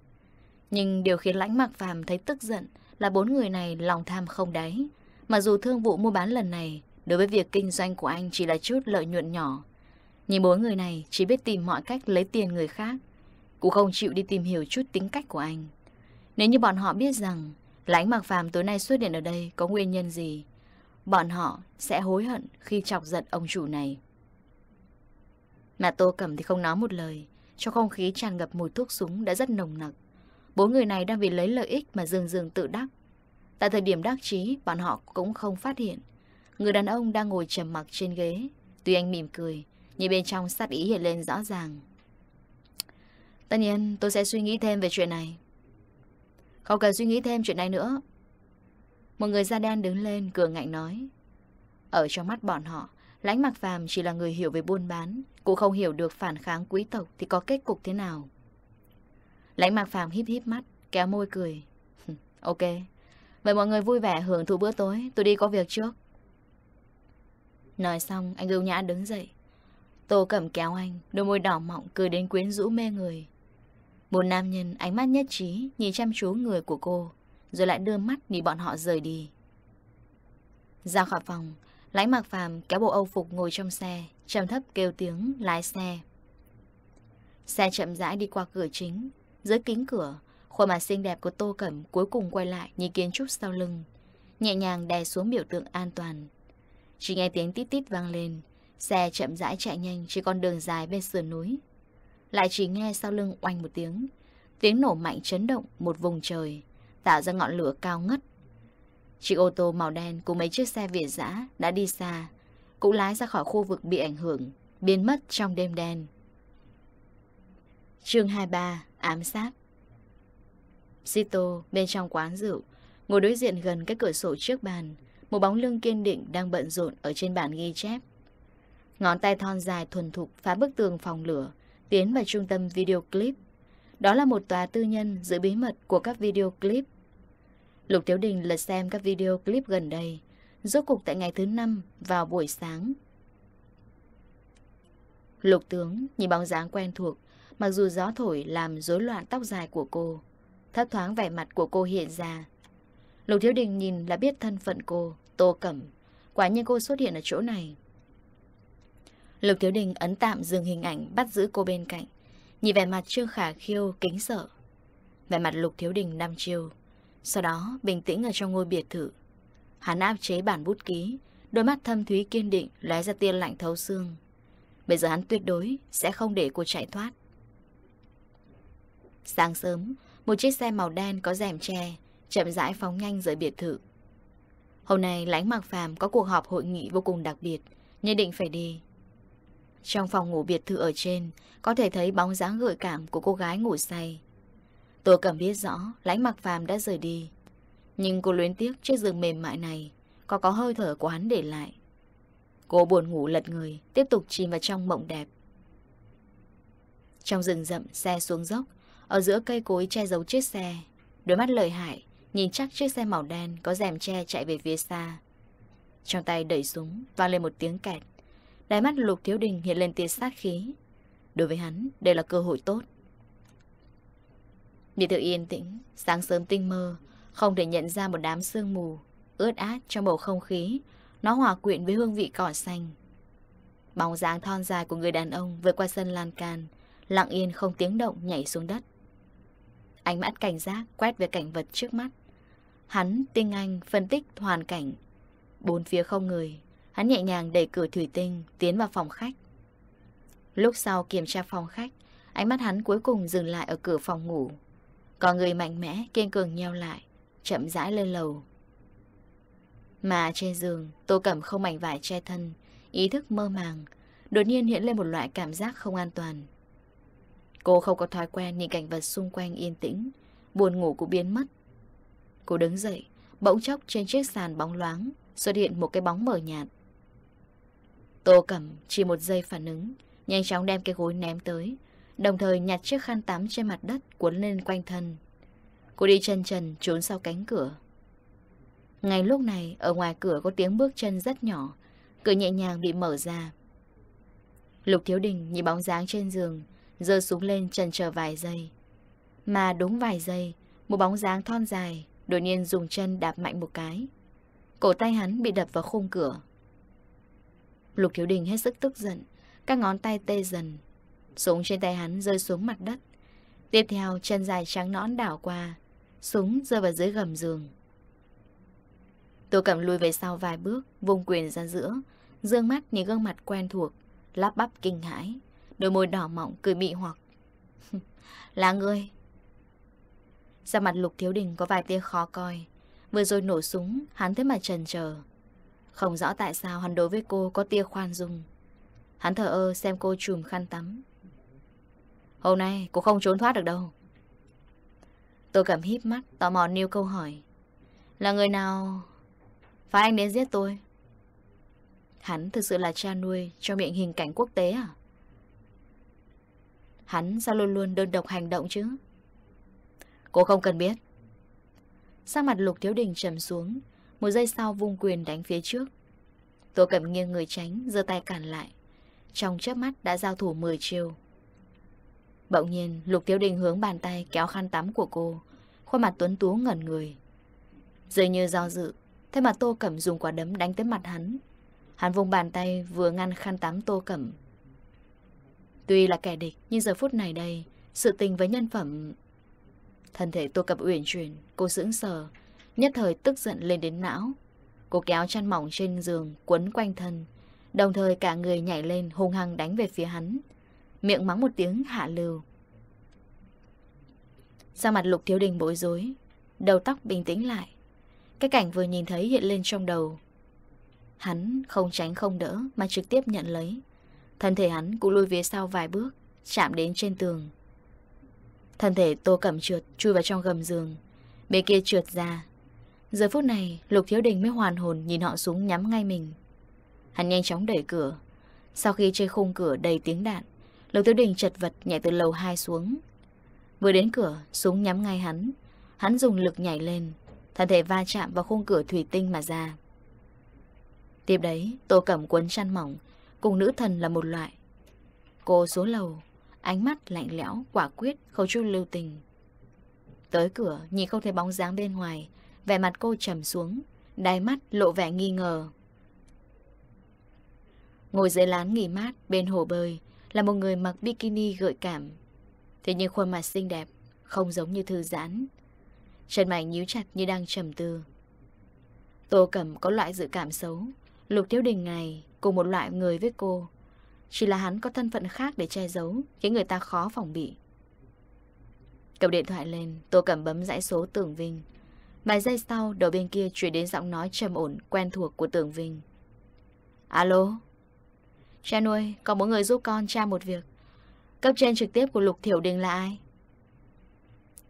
Nhưng điều khiến lãnh mặc phàm thấy tức giận là bốn người này lòng tham không đáy. Mà dù thương vụ mua bán lần này Đối với việc kinh doanh của anh chỉ là chút lợi nhuận nhỏ Nhìn bốn người này chỉ biết tìm mọi cách lấy tiền người khác Cũng không chịu đi tìm hiểu chút tính cách của anh Nếu như bọn họ biết rằng Lãnh Mạc Phàm tối nay xuất hiện ở đây có nguyên nhân gì Bọn họ sẽ hối hận khi chọc giận ông chủ này Mà Tô Cẩm thì không nói một lời Cho không khí tràn ngập mùi thuốc súng đã rất nồng nặc Bốn người này đang vì lấy lợi ích mà dường dường tự đắc Tại thời điểm đắc chí bọn họ cũng không phát hiện Người đàn ông đang ngồi trầm mặc trên ghế Tuy anh mỉm cười Nhưng bên trong sát ý hiện lên rõ ràng Tất nhiên tôi sẽ suy nghĩ thêm về chuyện này Không cần suy nghĩ thêm chuyện này nữa Một người da đen đứng lên cường ngạnh nói Ở trong mắt bọn họ Lãnh mặc Phàm chỉ là người hiểu về buôn bán Cũng không hiểu được phản kháng quý tộc Thì có kết cục thế nào Lãnh mặc Phàm híp híp mắt Kéo môi cười *laughs* Ok Vậy mọi người vui vẻ hưởng thụ bữa tối Tôi đi có việc trước Nói xong anh ưu nhã đứng dậy Tô cẩm kéo anh Đôi môi đỏ mọng cười đến quyến rũ mê người Một nam nhân ánh mắt nhất trí Nhìn chăm chú người của cô Rồi lại đưa mắt nhìn bọn họ rời đi Ra khỏi phòng Lãnh mạc phàm kéo bộ âu phục ngồi trong xe trầm thấp kêu tiếng lái xe Xe chậm rãi đi qua cửa chính Dưới kính cửa Khuôn mặt xinh đẹp của Tô Cẩm cuối cùng quay lại Nhìn kiến trúc sau lưng Nhẹ nhàng đè xuống biểu tượng an toàn chỉ nghe tiếng tít tít vang lên Xe chậm rãi chạy nhanh Chỉ con đường dài bên sườn núi Lại chỉ nghe sau lưng oanh một tiếng Tiếng nổ mạnh chấn động một vùng trời Tạo ra ngọn lửa cao ngất Chiếc ô tô màu đen cùng mấy chiếc xe viện dã đã đi xa, cũng lái ra khỏi khu vực bị ảnh hưởng, biến mất trong đêm đen. chương 23, ám sát Sito bên trong quán rượu, ngồi đối diện gần cái cửa sổ trước bàn, một bóng lưng kiên định đang bận rộn ở trên bàn ghi chép. Ngón tay thon dài thuần thục phá bức tường phòng lửa, tiến vào trung tâm video clip. Đó là một tòa tư nhân giữ bí mật của các video clip. Lục Tiếu Đình lật xem các video clip gần đây, rốt cục tại ngày thứ năm vào buổi sáng. Lục tướng nhìn bóng dáng quen thuộc, mặc dù gió thổi làm rối loạn tóc dài của cô. Thấp thoáng vẻ mặt của cô hiện ra, Lục Thiếu Đình nhìn là biết thân phận cô, Tô Cẩm. Quả nhiên cô xuất hiện ở chỗ này. Lục Thiếu Đình ấn tạm dừng hình ảnh bắt giữ cô bên cạnh. Nhìn vẻ mặt Trương Khả Khiêu kính sợ. Vẻ mặt Lục Thiếu Đình nam chiêu. Sau đó bình tĩnh ở trong ngôi biệt thự. Hắn áp chế bản bút ký, đôi mắt thâm thúy kiên định lóe ra tia lạnh thấu xương. Bây giờ hắn tuyệt đối sẽ không để cô chạy thoát. Sáng sớm, một chiếc xe màu đen có rèm tre chậm rãi phóng nhanh rời biệt thự. Hôm nay lãnh mặc phàm có cuộc họp hội nghị vô cùng đặc biệt, nhất định phải đi. Trong phòng ngủ biệt thự ở trên, có thể thấy bóng dáng gợi cảm của cô gái ngủ say. Tôi cảm biết rõ lãnh mặc phàm đã rời đi. Nhưng cô luyến tiếc chiếc giường mềm mại này, có có hơi thở của hắn để lại. Cô buồn ngủ lật người, tiếp tục chìm vào trong mộng đẹp. Trong rừng rậm, xe xuống dốc, ở giữa cây cối che giấu chiếc xe, đôi mắt lợi hại, Nhìn chắc chiếc xe màu đen có rèm che chạy về phía xa Trong tay đẩy súng vang lên một tiếng kẹt Đáy mắt Lục Thiếu Đình hiện lên tia sát khí Đối với hắn đây là cơ hội tốt Biệt tự yên tĩnh Sáng sớm tinh mơ Không thể nhận ra một đám sương mù Ướt át trong bầu không khí Nó hòa quyện với hương vị cỏ xanh Bóng dáng thon dài của người đàn ông vượt qua sân lan can, lặng yên không tiếng động nhảy xuống đất. Ánh mắt cảnh giác quét về cảnh vật trước mắt. Hắn, Tinh Anh phân tích hoàn cảnh. Bốn phía không người, hắn nhẹ nhàng đẩy cửa thủy tinh, tiến vào phòng khách. Lúc sau kiểm tra phòng khách, ánh mắt hắn cuối cùng dừng lại ở cửa phòng ngủ. Có người mạnh mẽ, kiên cường nheo lại, chậm rãi lên lầu. Mà trên giường, tô cẩm không mảnh vải che thân, ý thức mơ màng, đột nhiên hiện lên một loại cảm giác không an toàn. Cô không có thói quen nhìn cảnh vật xung quanh yên tĩnh, buồn ngủ cũng biến mất, Cô đứng dậy, bỗng chốc trên chiếc sàn bóng loáng, xuất hiện một cái bóng mờ nhạt. Tô Cẩm chỉ một giây phản ứng, nhanh chóng đem cái gối ném tới, đồng thời nhặt chiếc khăn tắm trên mặt đất cuốn lên quanh thân. Cô đi chân trần trốn sau cánh cửa. Ngay lúc này, ở ngoài cửa có tiếng bước chân rất nhỏ, cửa nhẹ nhàng bị mở ra. Lục Thiếu Đình nhìn bóng dáng trên giường, giơ xuống lên trần chờ vài giây. Mà đúng vài giây, một bóng dáng thon dài, Đột nhiên dùng chân đạp mạnh một cái Cổ tay hắn bị đập vào khung cửa Lục Thiếu Đình hết sức tức giận Các ngón tay tê dần Súng trên tay hắn rơi xuống mặt đất Tiếp theo chân dài trắng nõn đảo qua Súng rơi vào dưới gầm giường Tô Cẩm lùi về sau vài bước Vùng quyền ra giữa Dương mắt nhìn gương mặt quen thuộc Lắp bắp kinh hãi Đôi môi đỏ mọng cười mị hoặc Là *laughs* ngươi. Ra mặt lục thiếu đình có vài tia khó coi Vừa rồi nổ súng Hắn thế mà trần chờ Không rõ tại sao hắn đối với cô có tia khoan dung Hắn thở ơ xem cô chùm khăn tắm Hôm nay cô không trốn thoát được đâu Tôi cảm híp mắt Tò mò nêu câu hỏi Là người nào Phải anh đến giết tôi Hắn thực sự là cha nuôi Cho miệng hình cảnh quốc tế à Hắn sao luôn luôn đơn độc hành động chứ Cô không cần biết Sang mặt lục thiếu đình trầm xuống Một giây sau vung quyền đánh phía trước Tô Cẩm nghiêng người tránh giơ tay cản lại Trong chớp mắt đã giao thủ 10 chiêu Bỗng nhiên Lục Thiếu Đình hướng bàn tay kéo khăn tắm của cô Khuôn mặt tuấn tú ngẩn người Dường như do dự Thế mà Tô Cẩm dùng quả đấm đánh tới mặt hắn Hắn vùng bàn tay vừa ngăn khăn tắm Tô Cẩm Tuy là kẻ địch Nhưng giờ phút này đây Sự tình với nhân phẩm Thân thể tôi cập uyển chuyển, cô sững sờ, nhất thời tức giận lên đến não. Cô kéo chăn mỏng trên giường, quấn quanh thân, đồng thời cả người nhảy lên hung hăng đánh về phía hắn. Miệng mắng một tiếng hạ lưu. Sang mặt lục thiếu đình bối rối, đầu tóc bình tĩnh lại. Cái cảnh vừa nhìn thấy hiện lên trong đầu. Hắn không tránh không đỡ mà trực tiếp nhận lấy. Thân thể hắn cũng lùi phía sau vài bước, chạm đến trên tường. Thân thể Tô Cẩm trượt chui vào trong gầm giường Bên kia trượt ra Giờ phút này Lục Thiếu Đình mới hoàn hồn Nhìn họ súng nhắm ngay mình Hắn nhanh chóng đẩy cửa Sau khi chơi khung cửa đầy tiếng đạn Lục Thiếu Đình chật vật nhảy từ lầu 2 xuống Vừa đến cửa Súng nhắm ngay hắn Hắn dùng lực nhảy lên Thân thể va chạm vào khung cửa thủy tinh mà ra Tiếp đấy Tô Cẩm quấn chăn mỏng Cùng nữ thần là một loại Cô xuống lầu Ánh mắt lạnh lẽo, quả quyết, không chút lưu tình Tới cửa, nhìn không thấy bóng dáng bên ngoài Vẻ mặt cô trầm xuống đai mắt lộ vẻ nghi ngờ Ngồi dưới lán nghỉ mát bên hồ bơi Là một người mặc bikini gợi cảm Thế nhưng khuôn mặt xinh đẹp Không giống như thư giãn Chân mày nhíu chặt như đang trầm tư Tô Cẩm có loại dự cảm xấu Lục thiếu Đình này cùng một loại người với cô chỉ là hắn có thân phận khác để che giấu Khiến người ta khó phòng bị Cầm điện thoại lên Tô Cẩm bấm dãy số Tường Vinh Vài giây sau đầu bên kia chuyển đến giọng nói trầm ổn Quen thuộc của Tường Vinh Alo Cha nuôi có một người giúp con cha một việc Cấp trên trực tiếp của Lục Thiểu Đình là ai?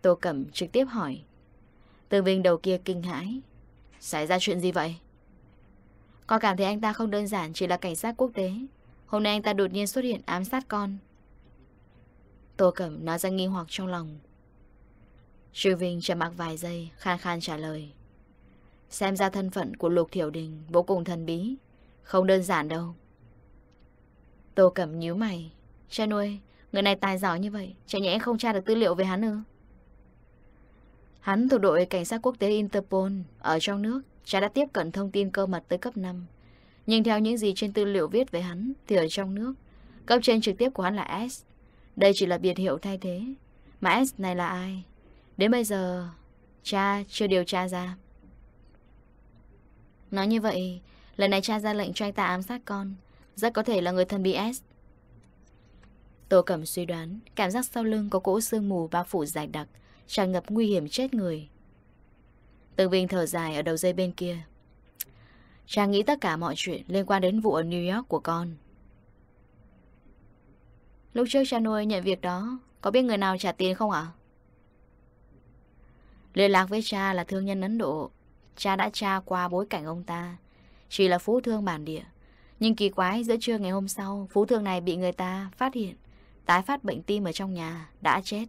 Tô Cẩm trực tiếp hỏi Tường Vinh đầu kia kinh hãi Xảy ra chuyện gì vậy? Con cảm thấy anh ta không đơn giản chỉ là cảnh sát quốc tế Hôm nay anh ta đột nhiên xuất hiện ám sát con Tô Cẩm nói ra nghi hoặc trong lòng Trừ Vinh trầm mặc vài giây Khan khan trả lời Xem ra thân phận của Lục Thiểu Đình Vô cùng thần bí Không đơn giản đâu Tô Cẩm nhíu mày Cha nuôi, người này tài giỏi như vậy Chả nhẽ không tra được tư liệu về hắn ư Hắn thuộc đội cảnh sát quốc tế Interpol Ở trong nước Cha đã tiếp cận thông tin cơ mật tới cấp 5 nhưng theo những gì trên tư liệu viết về hắn Thì ở trong nước Cấp trên trực tiếp của hắn là S Đây chỉ là biệt hiệu thay thế Mà S này là ai Đến bây giờ Cha chưa điều tra ra Nói như vậy Lần này cha ra lệnh cho anh ta ám sát con Rất có thể là người thân bị S Tô Cẩm suy đoán Cảm giác sau lưng có cỗ sương mù bao phủ dài đặc tràn ngập nguy hiểm chết người Tường Vinh thở dài ở đầu dây bên kia Cha nghĩ tất cả mọi chuyện liên quan đến vụ ở New York của con. Lúc trước cha nuôi nhận việc đó, có biết người nào trả tiền không ạ? Liên lạc với cha là thương nhân Ấn Độ. Cha đã tra qua bối cảnh ông ta. Chỉ là phú thương bản địa. Nhưng kỳ quái giữa trưa ngày hôm sau, phú thương này bị người ta phát hiện. Tái phát bệnh tim ở trong nhà, đã chết.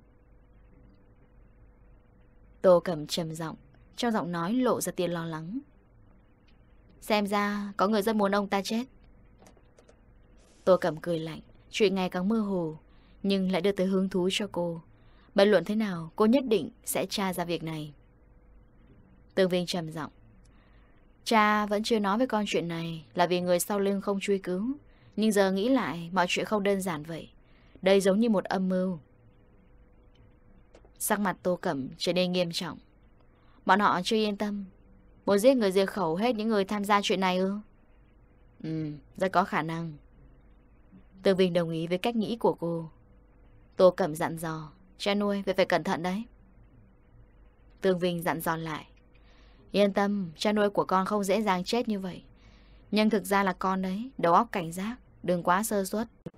Tô cầm trầm giọng, trong giọng nói lộ ra tiền lo lắng. Xem ra có người rất muốn ông ta chết Tô Cẩm cười lạnh Chuyện ngày càng mơ hồ Nhưng lại đưa tới hứng thú cho cô Bất luận thế nào cô nhất định sẽ tra ra việc này Tương Vinh trầm giọng Cha vẫn chưa nói với con chuyện này Là vì người sau lưng không truy cứu Nhưng giờ nghĩ lại mọi chuyện không đơn giản vậy Đây giống như một âm mưu Sắc mặt tô cẩm trở nên nghiêm trọng Bọn họ chưa yên tâm Muốn giết người diệt khẩu hết những người tham gia chuyện này ư? Ừ, rất có khả năng. Tường Vinh đồng ý với cách nghĩ của cô. Tô Cẩm dặn dò, cha nuôi, về phải cẩn thận đấy. Tường Vinh dặn dò lại. Yên tâm, cha nuôi của con không dễ dàng chết như vậy. Nhưng thực ra là con đấy, đầu óc cảnh giác, đừng quá sơ suất.